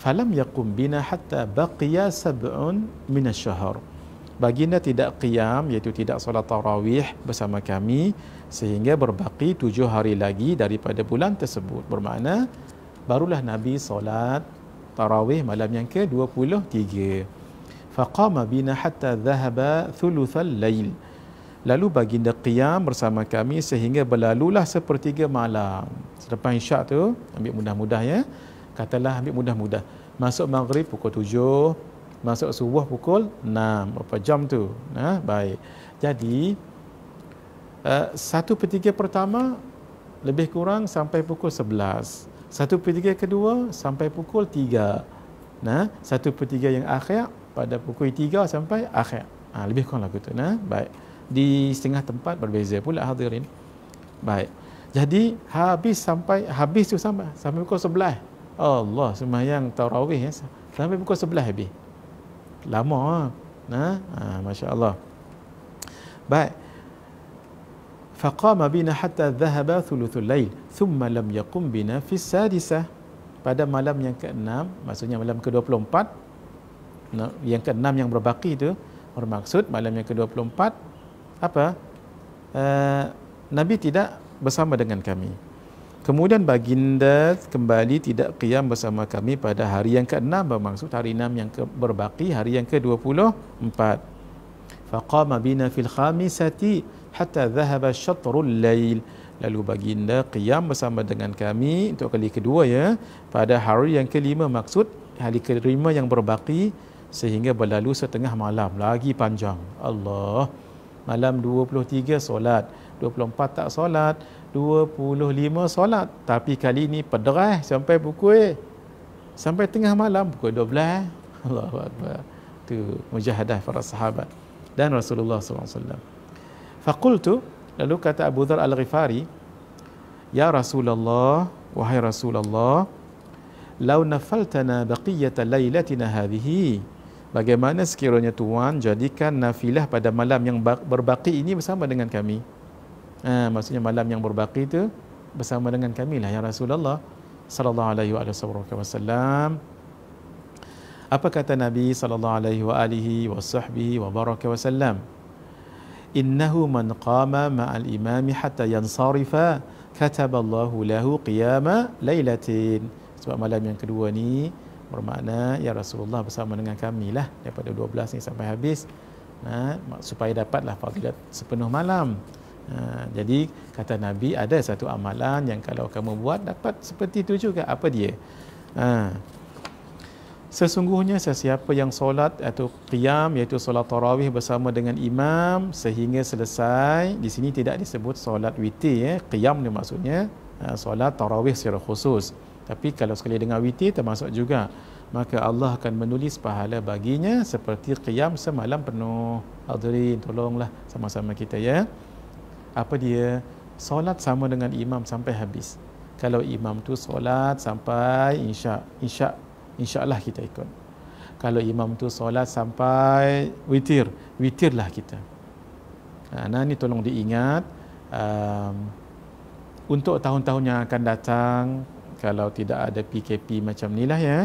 Falam yaqum bina hatta baqiya sab'un min al-shahr. Baginda tidak qiyam iaitu tidak solat tarawih bersama kami sehingga berbaki tujuh hari lagi daripada bulan tersebut. Bermakna barulah Nabi solat tarawih malam yang ke-23. Faqama bina hatta dhahaba thuluthal lail. Lalu baginda qiyam bersama kami sehingga berlalulah sepertiga malam. Selepas isyak tu, ambil mudah-mudah ya. Katalah ambil mudah-mudah. Masuk maghrib pukul tujuh. masuk subuh pukul enam. Berapa jam tu? Nah, ha, baik. Jadi uh, satu per tiga pertama lebih kurang sampai pukul sebelas. Satu per tiga kedua sampai pukul tiga. Nah, satu per tiga yang akhir pada pukul tiga sampai akhir. Ha, lebih kurang lah gitu. Nah, baik di setengah tempat berbeza pula hadirin. Baik. Jadi habis sampai habis tu sampai sampai pukul 11. Allah sembahyang tarawih ya. Sampai pukul 11 habis. Lama ah. Ha? ha masya-Allah. Baik. Faqama bina hatta dhahaba thuluthul lail, thumma lam yaqum bina fi sadisah. Pada malam yang ke-6, maksudnya malam ke-24, yang ke-6 yang berbaki itu, bermaksud malam yang ke-24, apa uh, Nabi tidak bersama dengan kami. Kemudian baginda kembali tidak qiyam bersama kami pada hari yang ke-6 bermaksud hari 6 yang ke- berbaki hari yang ke-24. Faqama bina fil khamisati hatta dhahaba syatrul lail. Lalu baginda qiyam bersama dengan kami untuk kali kedua ya pada hari yang ke-5 maksud hari ke-5 yang berbaki sehingga berlalu setengah malam lagi panjang. Allah malam 23 solat 24 tak solat 25 solat tapi kali ini pederah sampai pukul sampai tengah malam pukul 12 Allahu akbar tu mujahadah para sahabat dan Rasulullah SAW faqultu lalu kata Abu Dhar Al-Ghifari ya Rasulullah wahai Rasulullah law nafaltana baqiyata laylatina hadhihi bagaimana sekiranya tuan jadikan nafilah pada malam yang berbaki ini bersama dengan kami ha, maksudnya malam yang berbaki itu bersama dengan kami lah ya Rasulullah sallallahu alaihi wasallam apa kata Nabi sallallahu alaihi wa alihi wa wa baraka wasallam innahu man qama ma'al imam hatta yansarifa kataballahu lahu qiyama lailatin sebab malam yang kedua ni bermakna ya Rasulullah bersama dengan kami lah daripada 12 ni sampai habis ha, supaya dapatlah fadilat sepenuh malam ha, jadi kata Nabi ada satu amalan yang kalau kamu buat dapat seperti itu juga apa dia ha, Sesungguhnya sesiapa yang solat atau qiyam iaitu solat tarawih bersama dengan imam sehingga selesai di sini tidak disebut solat witir ya qiyam ni maksudnya ha, solat tarawih secara khusus tapi kalau sekali dengar witi termasuk juga maka Allah akan menulis pahala baginya seperti qiyam semalam penuh. Hadirin tolonglah sama-sama kita ya. Apa dia? Solat sama dengan imam sampai habis. Kalau imam tu solat sampai insya insya insyaallah kita ikut. Kalau imam tu solat sampai witir, witirlah kita. Ha, nah ni tolong diingat um, untuk tahun-tahun yang akan datang kalau tidak ada PKP macam ni lah ya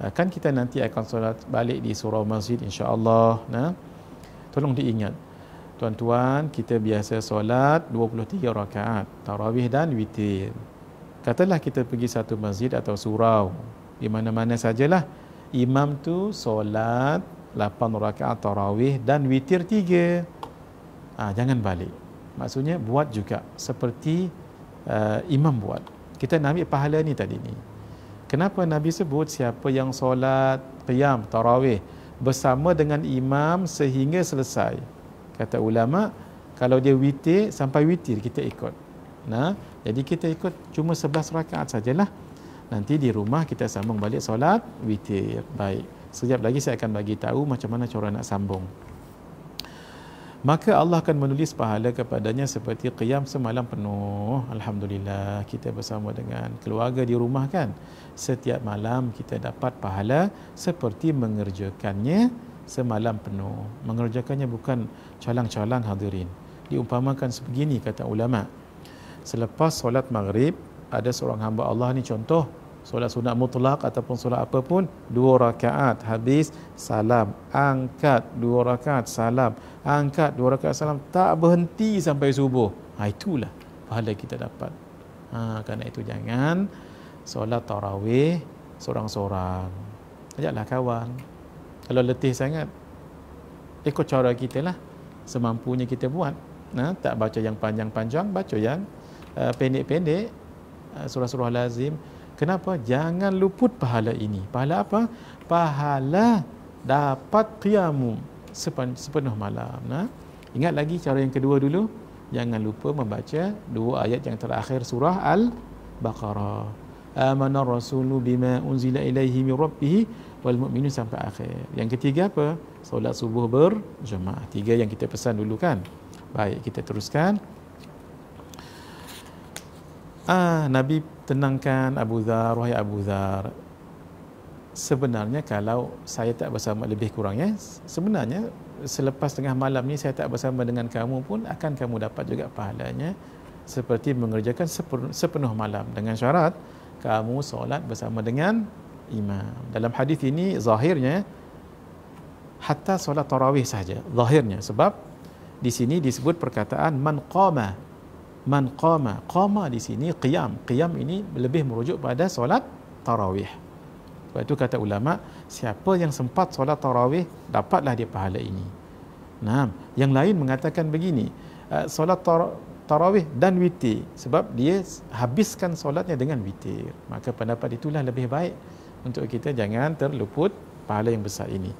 ah, kan kita nanti akan solat balik di surau masjid insyaallah nah tolong diingat tuan-tuan kita biasa solat 23 rakaat tarawih dan witir katalah kita pergi satu masjid atau surau di mana-mana sajalah imam tu solat 8 rakaat tarawih dan witir 3 ha, ah, jangan balik maksudnya buat juga seperti uh, imam buat kita nak ambil pahala ni tadi ni kenapa Nabi sebut siapa yang solat qiyam tarawih bersama dengan imam sehingga selesai kata ulama kalau dia witir sampai witir kita ikut nah jadi kita ikut cuma 11 rakaat sajalah nanti di rumah kita sambung balik solat witir baik sekejap lagi saya akan bagi tahu macam mana cara nak sambung maka Allah akan menulis pahala kepadanya seperti qiyam semalam penuh alhamdulillah kita bersama dengan keluarga di rumah kan setiap malam kita dapat pahala seperti mengerjakannya semalam penuh mengerjakannya bukan calang-calang hadirin diumpamakan sebegini kata ulama selepas solat maghrib ada seorang hamba Allah ni contoh solat sunat mutlak ataupun solat apa pun dua rakaat habis salam angkat dua rakaat salam angkat dua rakaat salam tak berhenti sampai subuh ha, itulah pahala kita dapat ha, kerana itu jangan solat tarawih seorang-seorang ajaklah kawan kalau letih sangat ikut cara kita lah semampunya kita buat ha, tak baca yang panjang-panjang baca yang uh, pendek-pendek uh, surah-surah lazim Kenapa? Jangan luput pahala ini. Pahala apa? Pahala dapat qiyamum sepenuh malam. Nah, ingat lagi cara yang kedua dulu. Jangan lupa membaca dua ayat yang terakhir surah Al-Baqarah. Amanar rasulu bima unzila ilaihi min rabbih wal mu'minun sampai akhir. Yang ketiga apa? Solat subuh berjemaah. Tiga yang kita pesan dulu kan. Baik, kita teruskan. Ah, Nabi tenangkan Abu Dhar, wahai Abu Dhar. Sebenarnya kalau saya tak bersama lebih kurangnya, sebenarnya selepas tengah malam ni saya tak bersama dengan kamu pun akan kamu dapat juga pahalanya seperti mengerjakan sepenuh malam dengan syarat kamu solat bersama dengan imam. Dalam hadis ini zahirnya hatta solat tarawih saja zahirnya sebab di sini disebut perkataan man qama man qama qama di sini qiyam qiyam ini lebih merujuk pada solat tarawih sebab itu kata ulama siapa yang sempat solat tarawih dapatlah dia pahala ini nah yang lain mengatakan begini eh, solat tarawih dan witir sebab dia habiskan solatnya dengan witir maka pendapat itulah lebih baik untuk kita jangan terluput pahala yang besar ini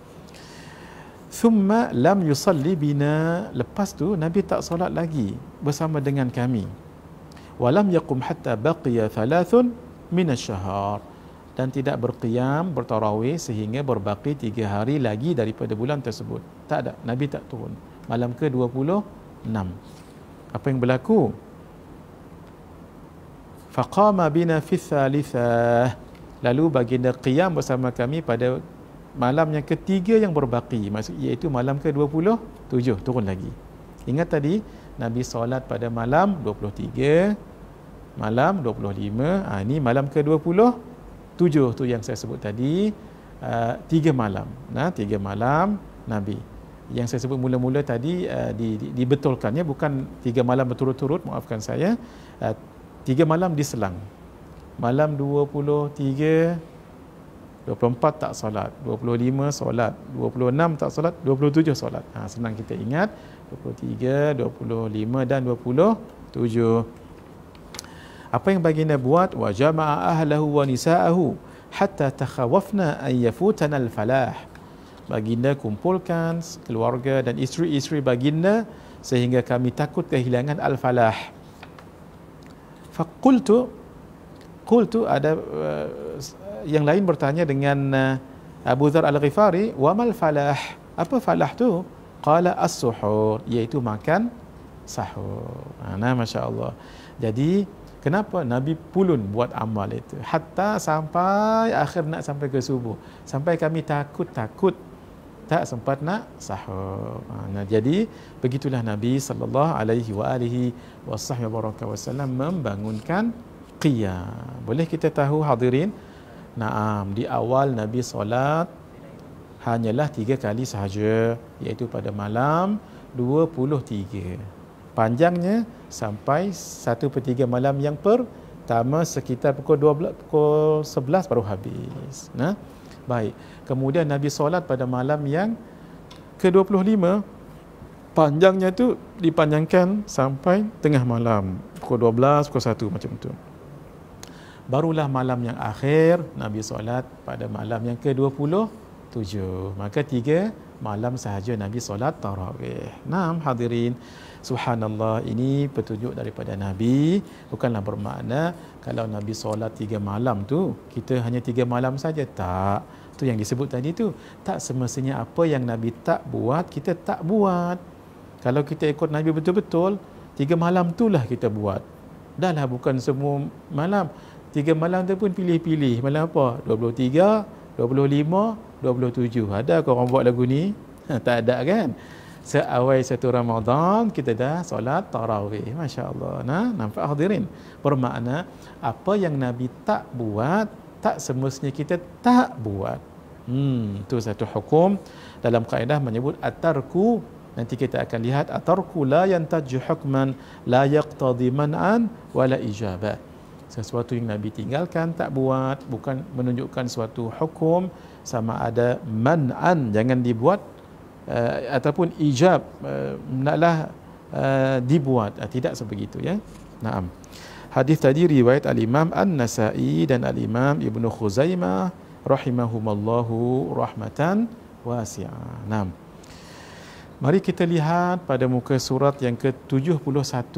Thumma lam yusalli bina. Lepas tu Nabi tak solat lagi bersama dengan kami. Walam yaqum hatta baqiya thalathun mina asyhar dan tidak berqiyam bertarawih sehingga berbaki tiga hari lagi daripada bulan tersebut. Tak ada, Nabi tak turun. Malam ke-26. Apa yang berlaku? Faqama bina fi thalithah. Lalu baginda qiyam bersama kami pada malam yang ketiga yang berbaki maksud iaitu malam ke-27 turun lagi ingat tadi nabi solat pada malam 23 malam 25 ha, ini malam ke-27 tu yang saya sebut tadi uh, tiga malam nah ha, tiga malam nabi yang saya sebut mula-mula tadi uh, di, di, dibetulkannya bukan tiga malam berturut-turut maafkan saya uh, tiga malam diselang malam 23 24 tak solat, 25 solat, 26 tak solat, 27 solat. Ha, senang kita ingat 23, 25 dan 27. Apa yang baginda buat? Wa jama'a ahlahu wa nisa'ahu hatta takhawafna an yafutana al-falah. Baginda kumpulkan keluarga dan isteri-isteri baginda sehingga kami takut kehilangan al-falah. Faqultu qultu ada eh, yang lain bertanya dengan uh, Abu Dhar Al-Ghifari, "Wa mal falah?" Apa falah tu? Qala as-suhur, iaitu makan sahur. Nah, masya-Allah. Jadi, kenapa Nabi pulun buat amal itu? Hatta sampai akhir nak sampai ke subuh. Sampai kami takut-takut tak sempat nak sahur. Nah, jadi begitulah Nabi sallallahu alaihi wa alihi wasallam membangunkan qiyam. Boleh kita tahu hadirin, Naam, di awal Nabi solat hanyalah tiga kali sahaja iaitu pada malam 23. Panjangnya sampai 1 per 3 malam yang pertama sekitar pukul 12 pukul 11 baru habis. Nah. Baik. Kemudian Nabi solat pada malam yang ke-25 panjangnya tu dipanjangkan sampai tengah malam pukul 12 pukul 1 macam tu barulah malam yang akhir Nabi solat pada malam yang ke-27. Maka tiga malam sahaja Nabi solat tarawih. Nam, hadirin. Subhanallah ini petunjuk daripada Nabi bukanlah bermakna kalau Nabi solat tiga malam tu kita hanya tiga malam saja tak tu yang disebut tadi tu tak semestinya apa yang Nabi tak buat kita tak buat kalau kita ikut Nabi betul-betul tiga malam itulah kita buat Dahlah bukan semua malam tiga malam tu pun pilih-pilih malam apa 23 25 27 ada ke orang buat lagu ni ha, tak ada kan seawal satu Ramadan kita dah solat tarawih masya-Allah nah nampak hadirin bermakna apa yang nabi tak buat tak semestinya kita tak buat hmm tu satu hukum dalam kaedah menyebut atarku nanti kita akan lihat atarku la yantaju hukman la yaqtadi man'an wala ijabah sesuatu yang Nabi tinggalkan tak buat bukan menunjukkan suatu hukum sama ada man'an jangan dibuat uh, ataupun ijab uh, naklah uh, dibuat uh, tidak sebegitu ya naam hadis tadi riwayat al-Imam An-Nasa'i dan al-Imam Ibnu Khuzaimah rahimahumallahu rahmatan wasi'ah naam mari kita lihat pada muka surat yang ke-71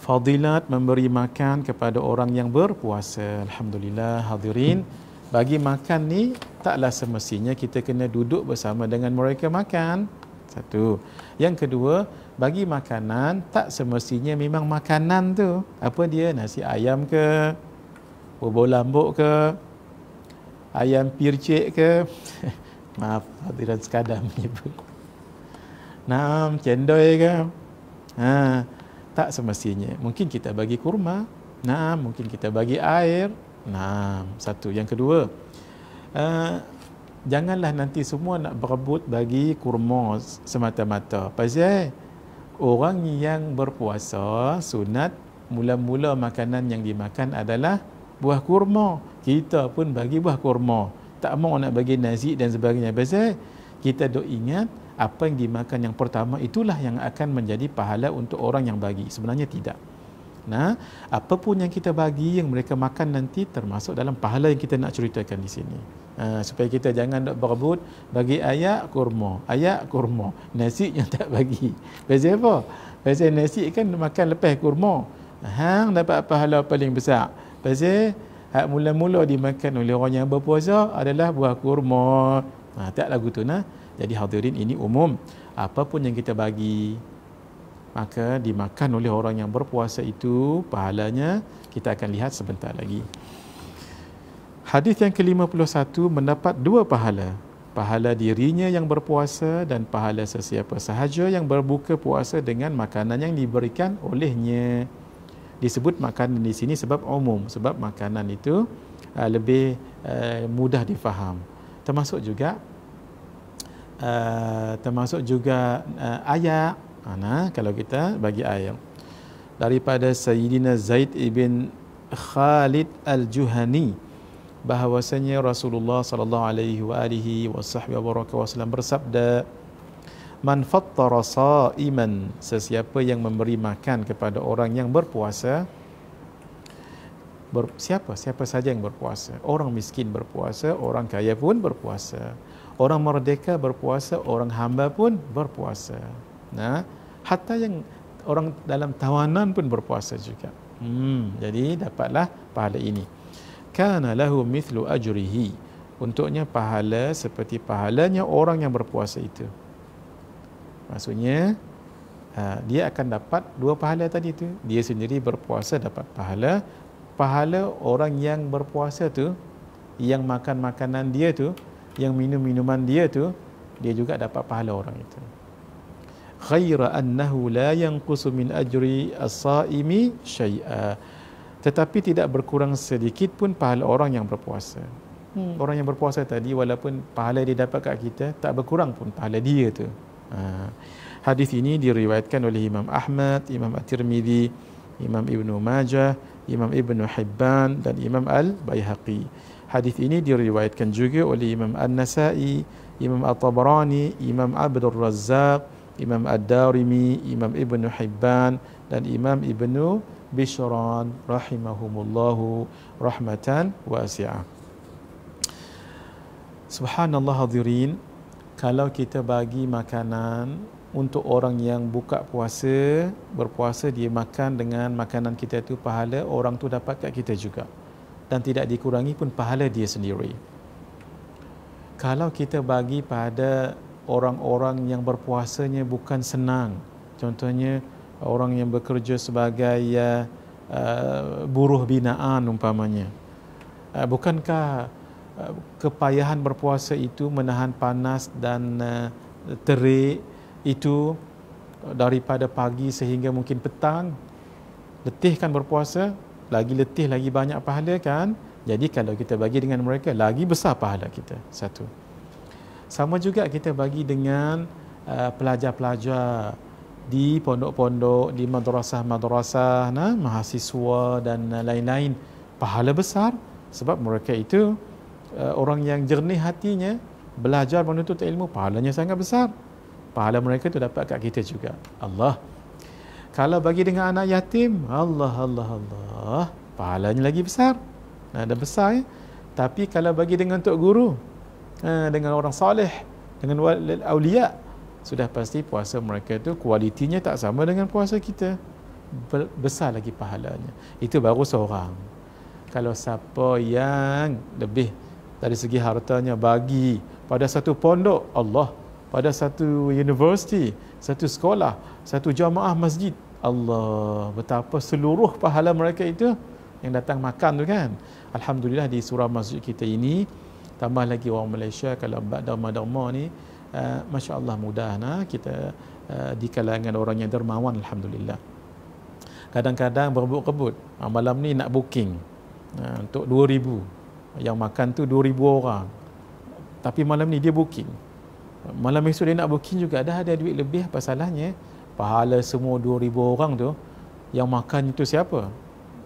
fadilat memberi makan kepada orang yang berpuasa. Alhamdulillah hadirin. Bagi makan ni taklah semestinya kita kena duduk bersama dengan mereka makan. Satu. Yang kedua, bagi makanan tak semestinya memang makanan tu. Apa dia? Nasi ayam ke? Bubur lambuk ke? Ayam pircik ke? Maaf, hadirat sekadar menyebut. Naam, cendoy ke? Haa. Tak semestinya. Mungkin kita bagi kurma. Nah, mungkin kita bagi air. Nah, satu. Yang kedua, uh, janganlah nanti semua nak berebut bagi kurma semata-mata. Pasal orang yang berpuasa sunat mula-mula makanan yang dimakan adalah buah kurma. Kita pun bagi buah kurma. Tak mau nak bagi nasi dan sebagainya. Pasal kita dok ingat apa yang dimakan yang pertama itulah yang akan menjadi pahala untuk orang yang bagi. Sebenarnya tidak. Nah, apa pun yang kita bagi yang mereka makan nanti termasuk dalam pahala yang kita nak ceritakan di sini. Ha, supaya kita jangan nak berebut bagi ayak kurma, ayak kurma, nasi yang tak bagi. Biasa apa? Biasa nasi kan makan lepas kurma. Hang dapat pahala paling besar. Biasa hak mula-mula dimakan oleh orang yang berpuasa adalah buah kurma. Ha, tak lagu tu nah. Jadi hadirin ini umum. Apapun yang kita bagi, maka dimakan oleh orang yang berpuasa itu pahalanya kita akan lihat sebentar lagi. Hadis yang ke-51 mendapat dua pahala. Pahala dirinya yang berpuasa dan pahala sesiapa sahaja yang berbuka puasa dengan makanan yang diberikan olehnya. Disebut makanan di sini sebab umum, sebab makanan itu eh, lebih eh, mudah difaham. Termasuk juga uh, termasuk juga uh, eh, ayat ana ah, kalau kita bagi ayat daripada sayyidina Zaid ibn Khalid al-Juhani bahwasanya Rasulullah sallallahu alaihi wa alihi wasahbihi wasallam bersabda man fattara saiman sesiapa yang memberi makan kepada orang yang berpuasa siapa siapa saja yang berpuasa orang miskin berpuasa orang kaya pun berpuasa orang merdeka berpuasa, orang hamba pun berpuasa. Nah, hatta yang orang dalam tawanan pun berpuasa juga. Hmm, jadi dapatlah pahala ini. Kana lahu mithlu ajrihi. Untuknya pahala seperti pahalanya orang yang berpuasa itu. Maksudnya ha, dia akan dapat dua pahala tadi itu. Dia sendiri berpuasa dapat pahala. Pahala orang yang berpuasa tu yang makan makanan dia tu yang minum minuman dia tu dia juga dapat pahala orang itu khaira annahu la yanqusu min ajri as-saimi syai'a tetapi tidak berkurang sedikit pun pahala orang yang berpuasa hmm. orang yang berpuasa tadi walaupun pahala dia dapat kat kita tak berkurang pun pahala dia tu ha. hadis ini diriwayatkan oleh Imam Ahmad Imam At-Tirmizi Imam Ibn Majah Imam Ibn Hibban dan Imam al Baihaqi. Hadis ini diriwayatkan juga oleh Imam An-Nasa'i, Imam At-Tabarani, Imam Abdul Razzaq, Imam Ad-Darimi, Imam Ibn Hibban dan Imam Ibn Bishran rahimahumullahu rahmatan wasi'a. Subhanallah hadirin, kalau kita bagi makanan untuk orang yang buka puasa, berpuasa dia makan dengan makanan kita itu pahala orang tu dapat kat kita juga dan tidak dikurangi pun pahala dia sendiri. Kalau kita bagi pada orang-orang yang berpuasanya bukan senang, contohnya orang yang bekerja sebagai uh, buruh binaan umpamanya, uh, bukankah uh, kepayahan berpuasa itu menahan panas dan uh, terik itu daripada pagi sehingga mungkin petang, letihkan berpuasa, lagi letih lagi banyak pahala kan jadi kalau kita bagi dengan mereka lagi besar pahala kita satu sama juga kita bagi dengan uh, pelajar-pelajar di pondok-pondok di madrasah-madrasah nah mahasiswa dan lain-lain pahala besar sebab mereka itu uh, orang yang jernih hatinya belajar menuntut ilmu pahalanya sangat besar pahala mereka itu dapat kat kita juga Allah kalau bagi dengan anak yatim, Allah, Allah, Allah. Pahalanya lagi besar. Nah, dah besar ya. Tapi kalau bagi dengan Tok Guru, eh, dengan orang soleh, dengan awliya, sudah pasti puasa mereka itu kualitinya tak sama dengan puasa kita. Besar lagi pahalanya. Itu baru seorang. Kalau siapa yang lebih dari segi hartanya bagi pada satu pondok, Allah pada satu universiti, satu sekolah, satu jamaah masjid. Allah, betapa seluruh pahala mereka itu yang datang makan tu kan. Alhamdulillah di surau masjid kita ini, tambah lagi orang Malaysia kalau buat derma-derma ni, uh, eh, Masya Allah mudah nah, kita uh, di kalangan orang yang dermawan Alhamdulillah. Kadang-kadang berebut-rebut, ah, malam ni nak booking uh, untuk 2,000. Yang makan tu 2,000 orang. Tapi malam ni dia booking malam esok dia nak booking juga dah ada duit lebih apa salahnya pahala semua 2000 orang tu yang makan itu siapa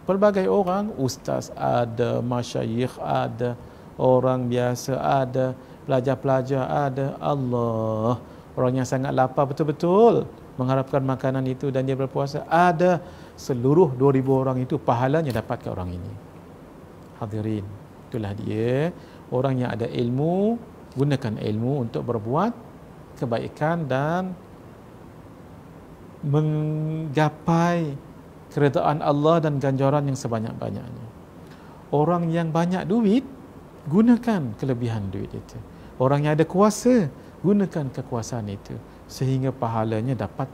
pelbagai orang ustaz ada masyayikh ada orang biasa ada pelajar-pelajar ada Allah orang yang sangat lapar betul-betul mengharapkan makanan itu dan dia berpuasa ada seluruh 2000 orang itu pahalanya dapat ke orang ini hadirin itulah dia orang yang ada ilmu gunakan ilmu untuk berbuat kebaikan dan menggapai keredaan Allah dan ganjaran yang sebanyak-banyaknya. Orang yang banyak duit, gunakan kelebihan duit itu. Orang yang ada kuasa, gunakan kekuasaan itu sehingga pahalanya dapat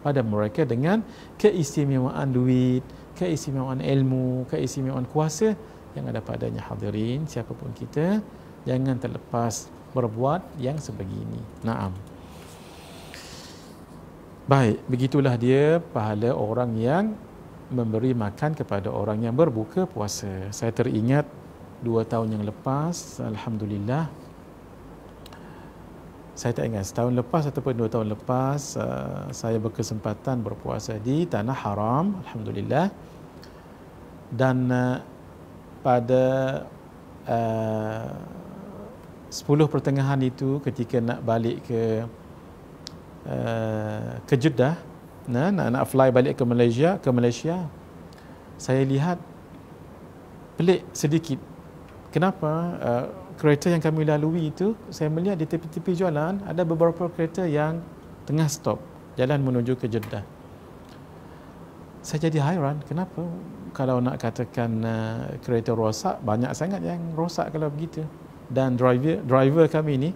pada mereka dengan keistimewaan duit, keistimewaan ilmu, keistimewaan kuasa yang ada padanya hadirin siapapun kita jangan terlepas berbuat yang sebegini. Naam. Baik, begitulah dia pahala orang yang memberi makan kepada orang yang berbuka puasa. Saya teringat dua tahun yang lepas, Alhamdulillah, saya tak ingat setahun lepas ataupun dua tahun lepas, uh, saya berkesempatan berpuasa di Tanah Haram, Alhamdulillah. Dan uh, pada uh, Sepuluh pertengahan itu ketika nak balik ke uh, ke Jeddah nah, nak nak fly balik ke Malaysia ke Malaysia saya lihat pelik sedikit kenapa uh, kereta yang kami lalui itu saya melihat di tepi-tepi jalan ada beberapa kereta yang tengah stop jalan menuju ke Jeddah saya jadi hairan kenapa kalau nak katakan uh, kereta rosak banyak sangat yang rosak kalau begitu dan driver driver kami ni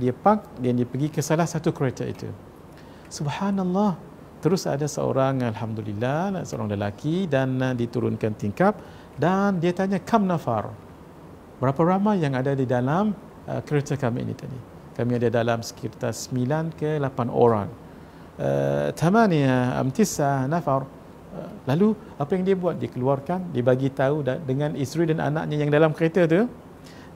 dia park dan dia pergi ke salah satu kereta itu. Subhanallah. Terus ada seorang alhamdulillah lah, seorang lelaki dan uh, diturunkan tingkap dan dia tanya kam nafar? Berapa ramai yang ada di dalam uh, kereta kami ini tadi? Kami ada dalam sekitar 9 ke 8 orang. Uh, Tamania am tisa nafar. Uh, lalu apa yang dia buat? Dia keluarkan, dia bagi tahu dengan isteri dan anaknya yang dalam kereta tu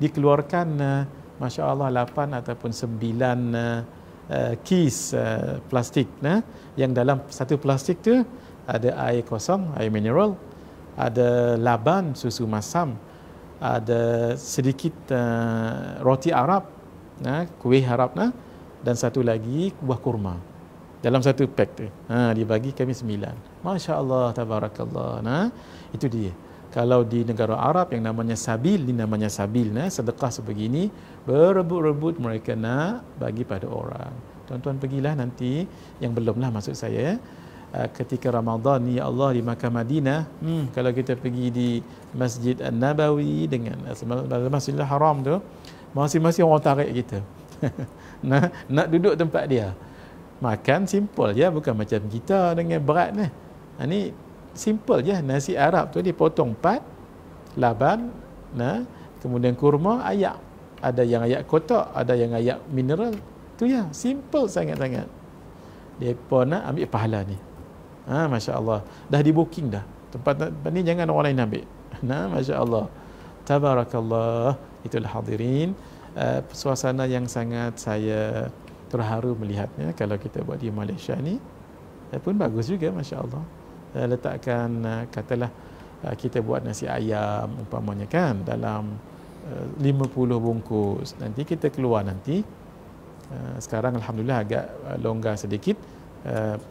dikeluarkan eh, Masya Allah 8 ataupun 9 Uh, eh, eh, keys uh, plastik nah yang dalam satu plastik tu ada air kosong air mineral ada laban susu masam ada sedikit uh, roti arab nah kuih arab nah dan satu lagi buah kurma dalam satu pack tu ha dibagi kami sembilan masya-Allah tabarakallah nah itu dia kalau di negara Arab yang namanya sabil ini namanya sabil nah sedekah sebegini berebut-rebut mereka nak bagi pada orang tuan-tuan pergilah nanti yang belumlah masuk saya eh. ah, ketika Ramadan ni ya Allah di Makkah Madinah hmm, kalau kita pergi di Masjid An-Nabawi dengan ah, Masjidil Haram tu masing-masing orang tarik kita nak nak duduk tempat dia makan simple ya bukan macam kita dengan berat ni ini ah, simple je nasi Arab tu potong pat laban nah kemudian kurma ayak ada yang ayak kotak ada yang ayak mineral tu ya simple sangat-sangat depa nak ambil pahala ni ha masya Allah dah di booking dah tempat, tempat ni jangan orang lain ambil nah masya Allah tabarakallah itulah hadirin uh, suasana yang sangat saya terharu melihatnya kalau kita buat di Malaysia ni eh, pun bagus juga masya Allah Eh, letakkan eh, katalah eh, kita buat nasi ayam umpamanya kan dalam 50 bungkus nanti kita keluar nanti sekarang alhamdulillah agak longgar sedikit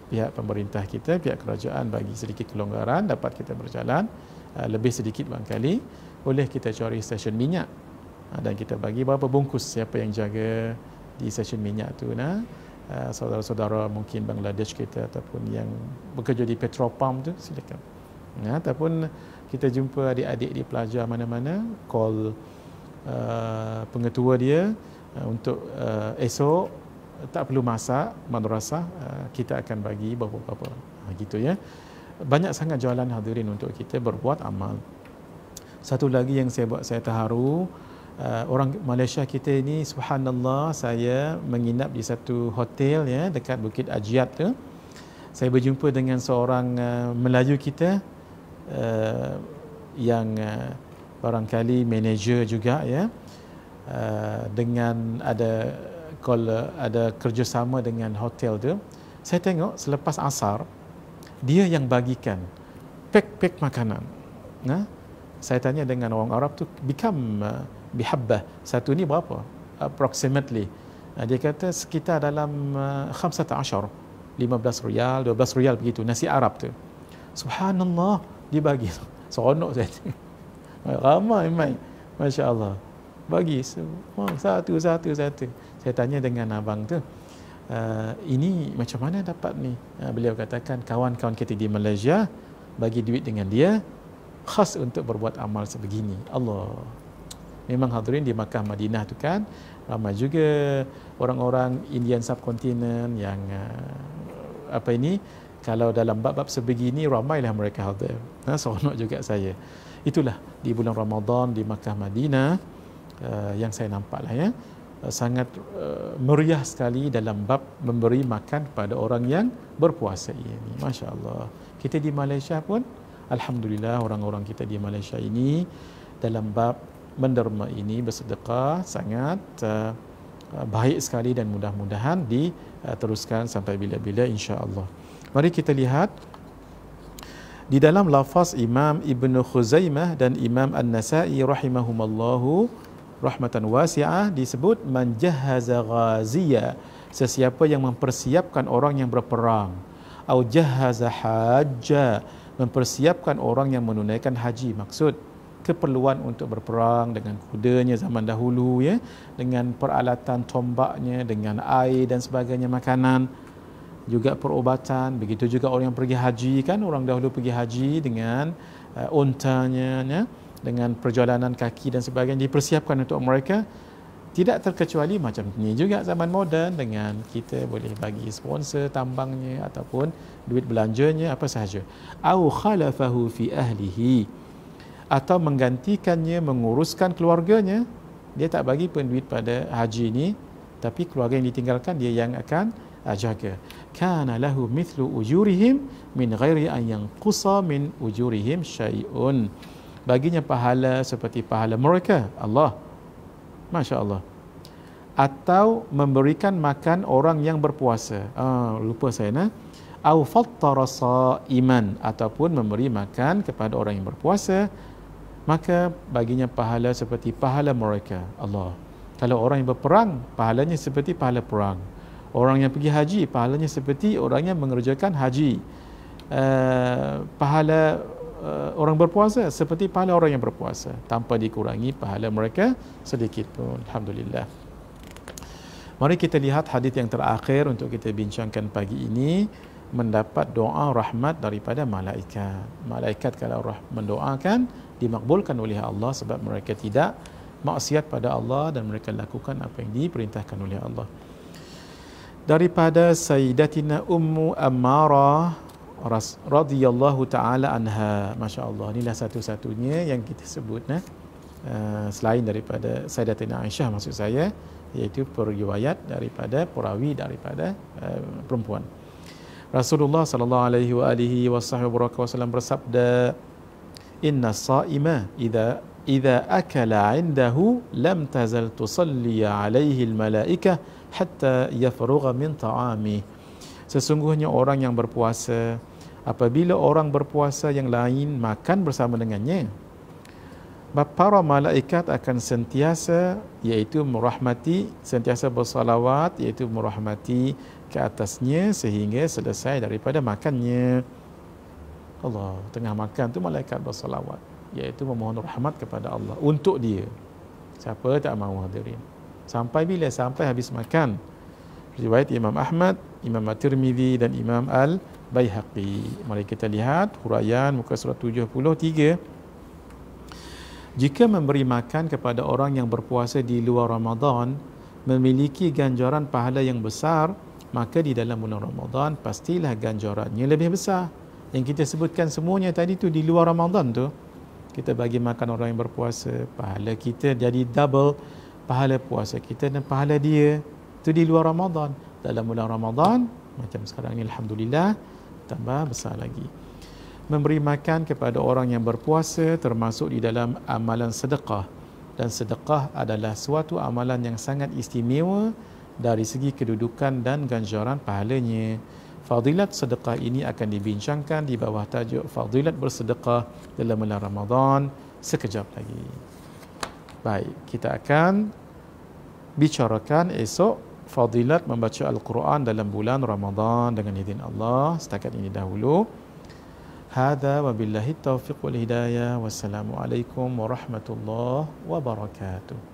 pihak pemerintah kita pihak kerajaan bagi sedikit kelonggaran dapat kita berjalan lebih sedikit kali boleh kita cari stesen minyak ah, dan kita bagi berapa bungkus siapa yang jaga di stesen minyak tu nak. Eh, saudara-saudara mungkin Bangladesh kita ataupun yang bekerja di pump tu silakan. Ya, ataupun kita jumpa adik-adik di pelajar mana-mana call uh, pengetua dia uh, untuk uh, esok tak perlu masak madrasah uh, kita akan bagi beberapa-beberapa ha, gitu ya. Banyak sangat jualan hadirin untuk kita berbuat amal. Satu lagi yang saya buat saya terharu uh, orang Malaysia kita ini, subhanallah saya menginap di satu hotel ya dekat Bukit Ajiat tu saya berjumpa dengan seorang uh, Melayu kita uh, yang uh, barangkali manager juga ya uh, dengan ada call uh, ada kerjasama dengan hotel tu saya tengok selepas asar dia yang bagikan pek-pek makanan nah saya tanya dengan orang Arab tu become bihabbah satu ni berapa approximately ah, dia kata sekitar dalam 15 15 rial 12 rial begitu nasi arab tu subhanallah dibagi. bagi seronok saya ramai mai masyaallah bagi semua oh, satu satu satu saya tanya dengan abang tu ah, ini macam mana dapat ni ah, beliau katakan kawan-kawan kita di Malaysia bagi duit dengan dia khas untuk berbuat amal sebegini Allah memang hadirin di Makkah Madinah tu kan ramai juga orang-orang Indian subcontinent yang uh, apa ini kalau dalam bab-bab sebegini ramailah mereka hadir. Ha, seronok juga saya. Itulah di bulan Ramadan di Makkah Madinah uh, yang saya nampaklah ya uh, sangat uh, meriah sekali dalam bab memberi makan kepada orang yang berpuasa ini. Masya-Allah. Kita di Malaysia pun alhamdulillah orang-orang kita di Malaysia ini dalam bab menderma ini bersedekah sangat eh, eh, baik sekali dan mudah-mudahan diteruskan sampai bila-bila insya-Allah. Mari kita lihat di dalam lafaz Imam Ibn Khuzaimah dan Imam An-Nasai rahimahumallahu rahmatan wasi'ah disebut man jahaza ghaziya sesiapa yang mempersiapkan orang yang berperang atau jahaza hajja mempersiapkan orang yang menunaikan haji maksud keperluan untuk berperang dengan kudanya zaman dahulu ya dengan peralatan tombaknya dengan air dan sebagainya makanan juga perubatan begitu juga orang yang pergi haji kan orang dahulu pergi haji dengan uh, untanya ya dengan perjalanan kaki dan sebagainya dipersiapkan untuk mereka tidak terkecuali macam ini juga zaman moden dengan kita boleh bagi sponsor tambangnya ataupun duit belanjanya apa sahaja au khalafahu fi ahlihi atau menggantikannya menguruskan keluarganya dia tak bagi pun duit pada haji ini tapi keluarga yang ditinggalkan dia yang akan ah, jaga kana lahu mithlu ujurihim min ghairi an yanqusa min ujurihim syai'un baginya pahala seperti pahala mereka Allah Masya Allah atau memberikan makan orang yang berpuasa ah, lupa saya nak au fattara sa'iman ataupun memberi makan kepada orang yang berpuasa maka baginya pahala seperti pahala mereka Allah kalau orang yang berperang pahalanya seperti pahala perang orang yang pergi haji pahalanya seperti orang yang mengerjakan haji uh, pahala uh, orang berpuasa seperti pahala orang yang berpuasa tanpa dikurangi pahala mereka sedikit pun alhamdulillah mari kita lihat hadis yang terakhir untuk kita bincangkan pagi ini mendapat doa rahmat daripada malaikat malaikat kalau mendoakan dimakbulkan oleh Allah sebab mereka tidak maksiat pada Allah dan mereka lakukan apa yang diperintahkan oleh Allah. Daripada Sayyidatina Ummu Ammarah radhiyallahu taala anha. Masya-Allah, inilah satu-satunya yang kita sebut nah. Eh? Eh, selain daripada Sayyidatina Aisyah maksud saya iaitu periwayat daripada perawi daripada eh, perempuan Rasulullah sallallahu alaihi wa alihi wasallam bersabda inna saima idza idza akala 'indahu lam tazal tusalli 'alaihi al-mala'ika hatta yafrugha min ta'ami sesungguhnya orang yang berpuasa apabila orang berpuasa yang lain makan bersama dengannya para malaikat akan sentiasa iaitu merahmati sentiasa bersalawat iaitu merahmati ke atasnya sehingga selesai daripada makannya Allah tengah makan tu malaikat bersalawat iaitu memohon rahmat kepada Allah untuk dia siapa tak mahu hadirin sampai bila sampai habis makan riwayat Imam Ahmad Imam At-Tirmizi dan Imam Al Baihaqi mari kita lihat huraian muka surat 73 jika memberi makan kepada orang yang berpuasa di luar Ramadan memiliki ganjaran pahala yang besar, maka di dalam bulan Ramadan pastilah ganjarannya lebih besar yang kita sebutkan semuanya tadi tu di luar Ramadan tu kita bagi makan orang yang berpuasa pahala kita jadi double pahala puasa kita dan pahala dia tu di luar Ramadan dalam bulan Ramadan macam sekarang ni alhamdulillah tambah besar lagi memberi makan kepada orang yang berpuasa termasuk di dalam amalan sedekah dan sedekah adalah suatu amalan yang sangat istimewa dari segi kedudukan dan ganjaran pahalanya. Fadilat sedekah ini akan dibincangkan di bawah tajuk Fadilat bersedekah dalam bulan Ramadan sekejap lagi. Baik, kita akan bicarakan esok fadilat membaca Al-Quran dalam bulan Ramadan dengan izin Allah. Setakat ini dahulu. Hada wabillahi billahi taufiq wal hidayah. alaikum warahmatullahi wabarakatuh.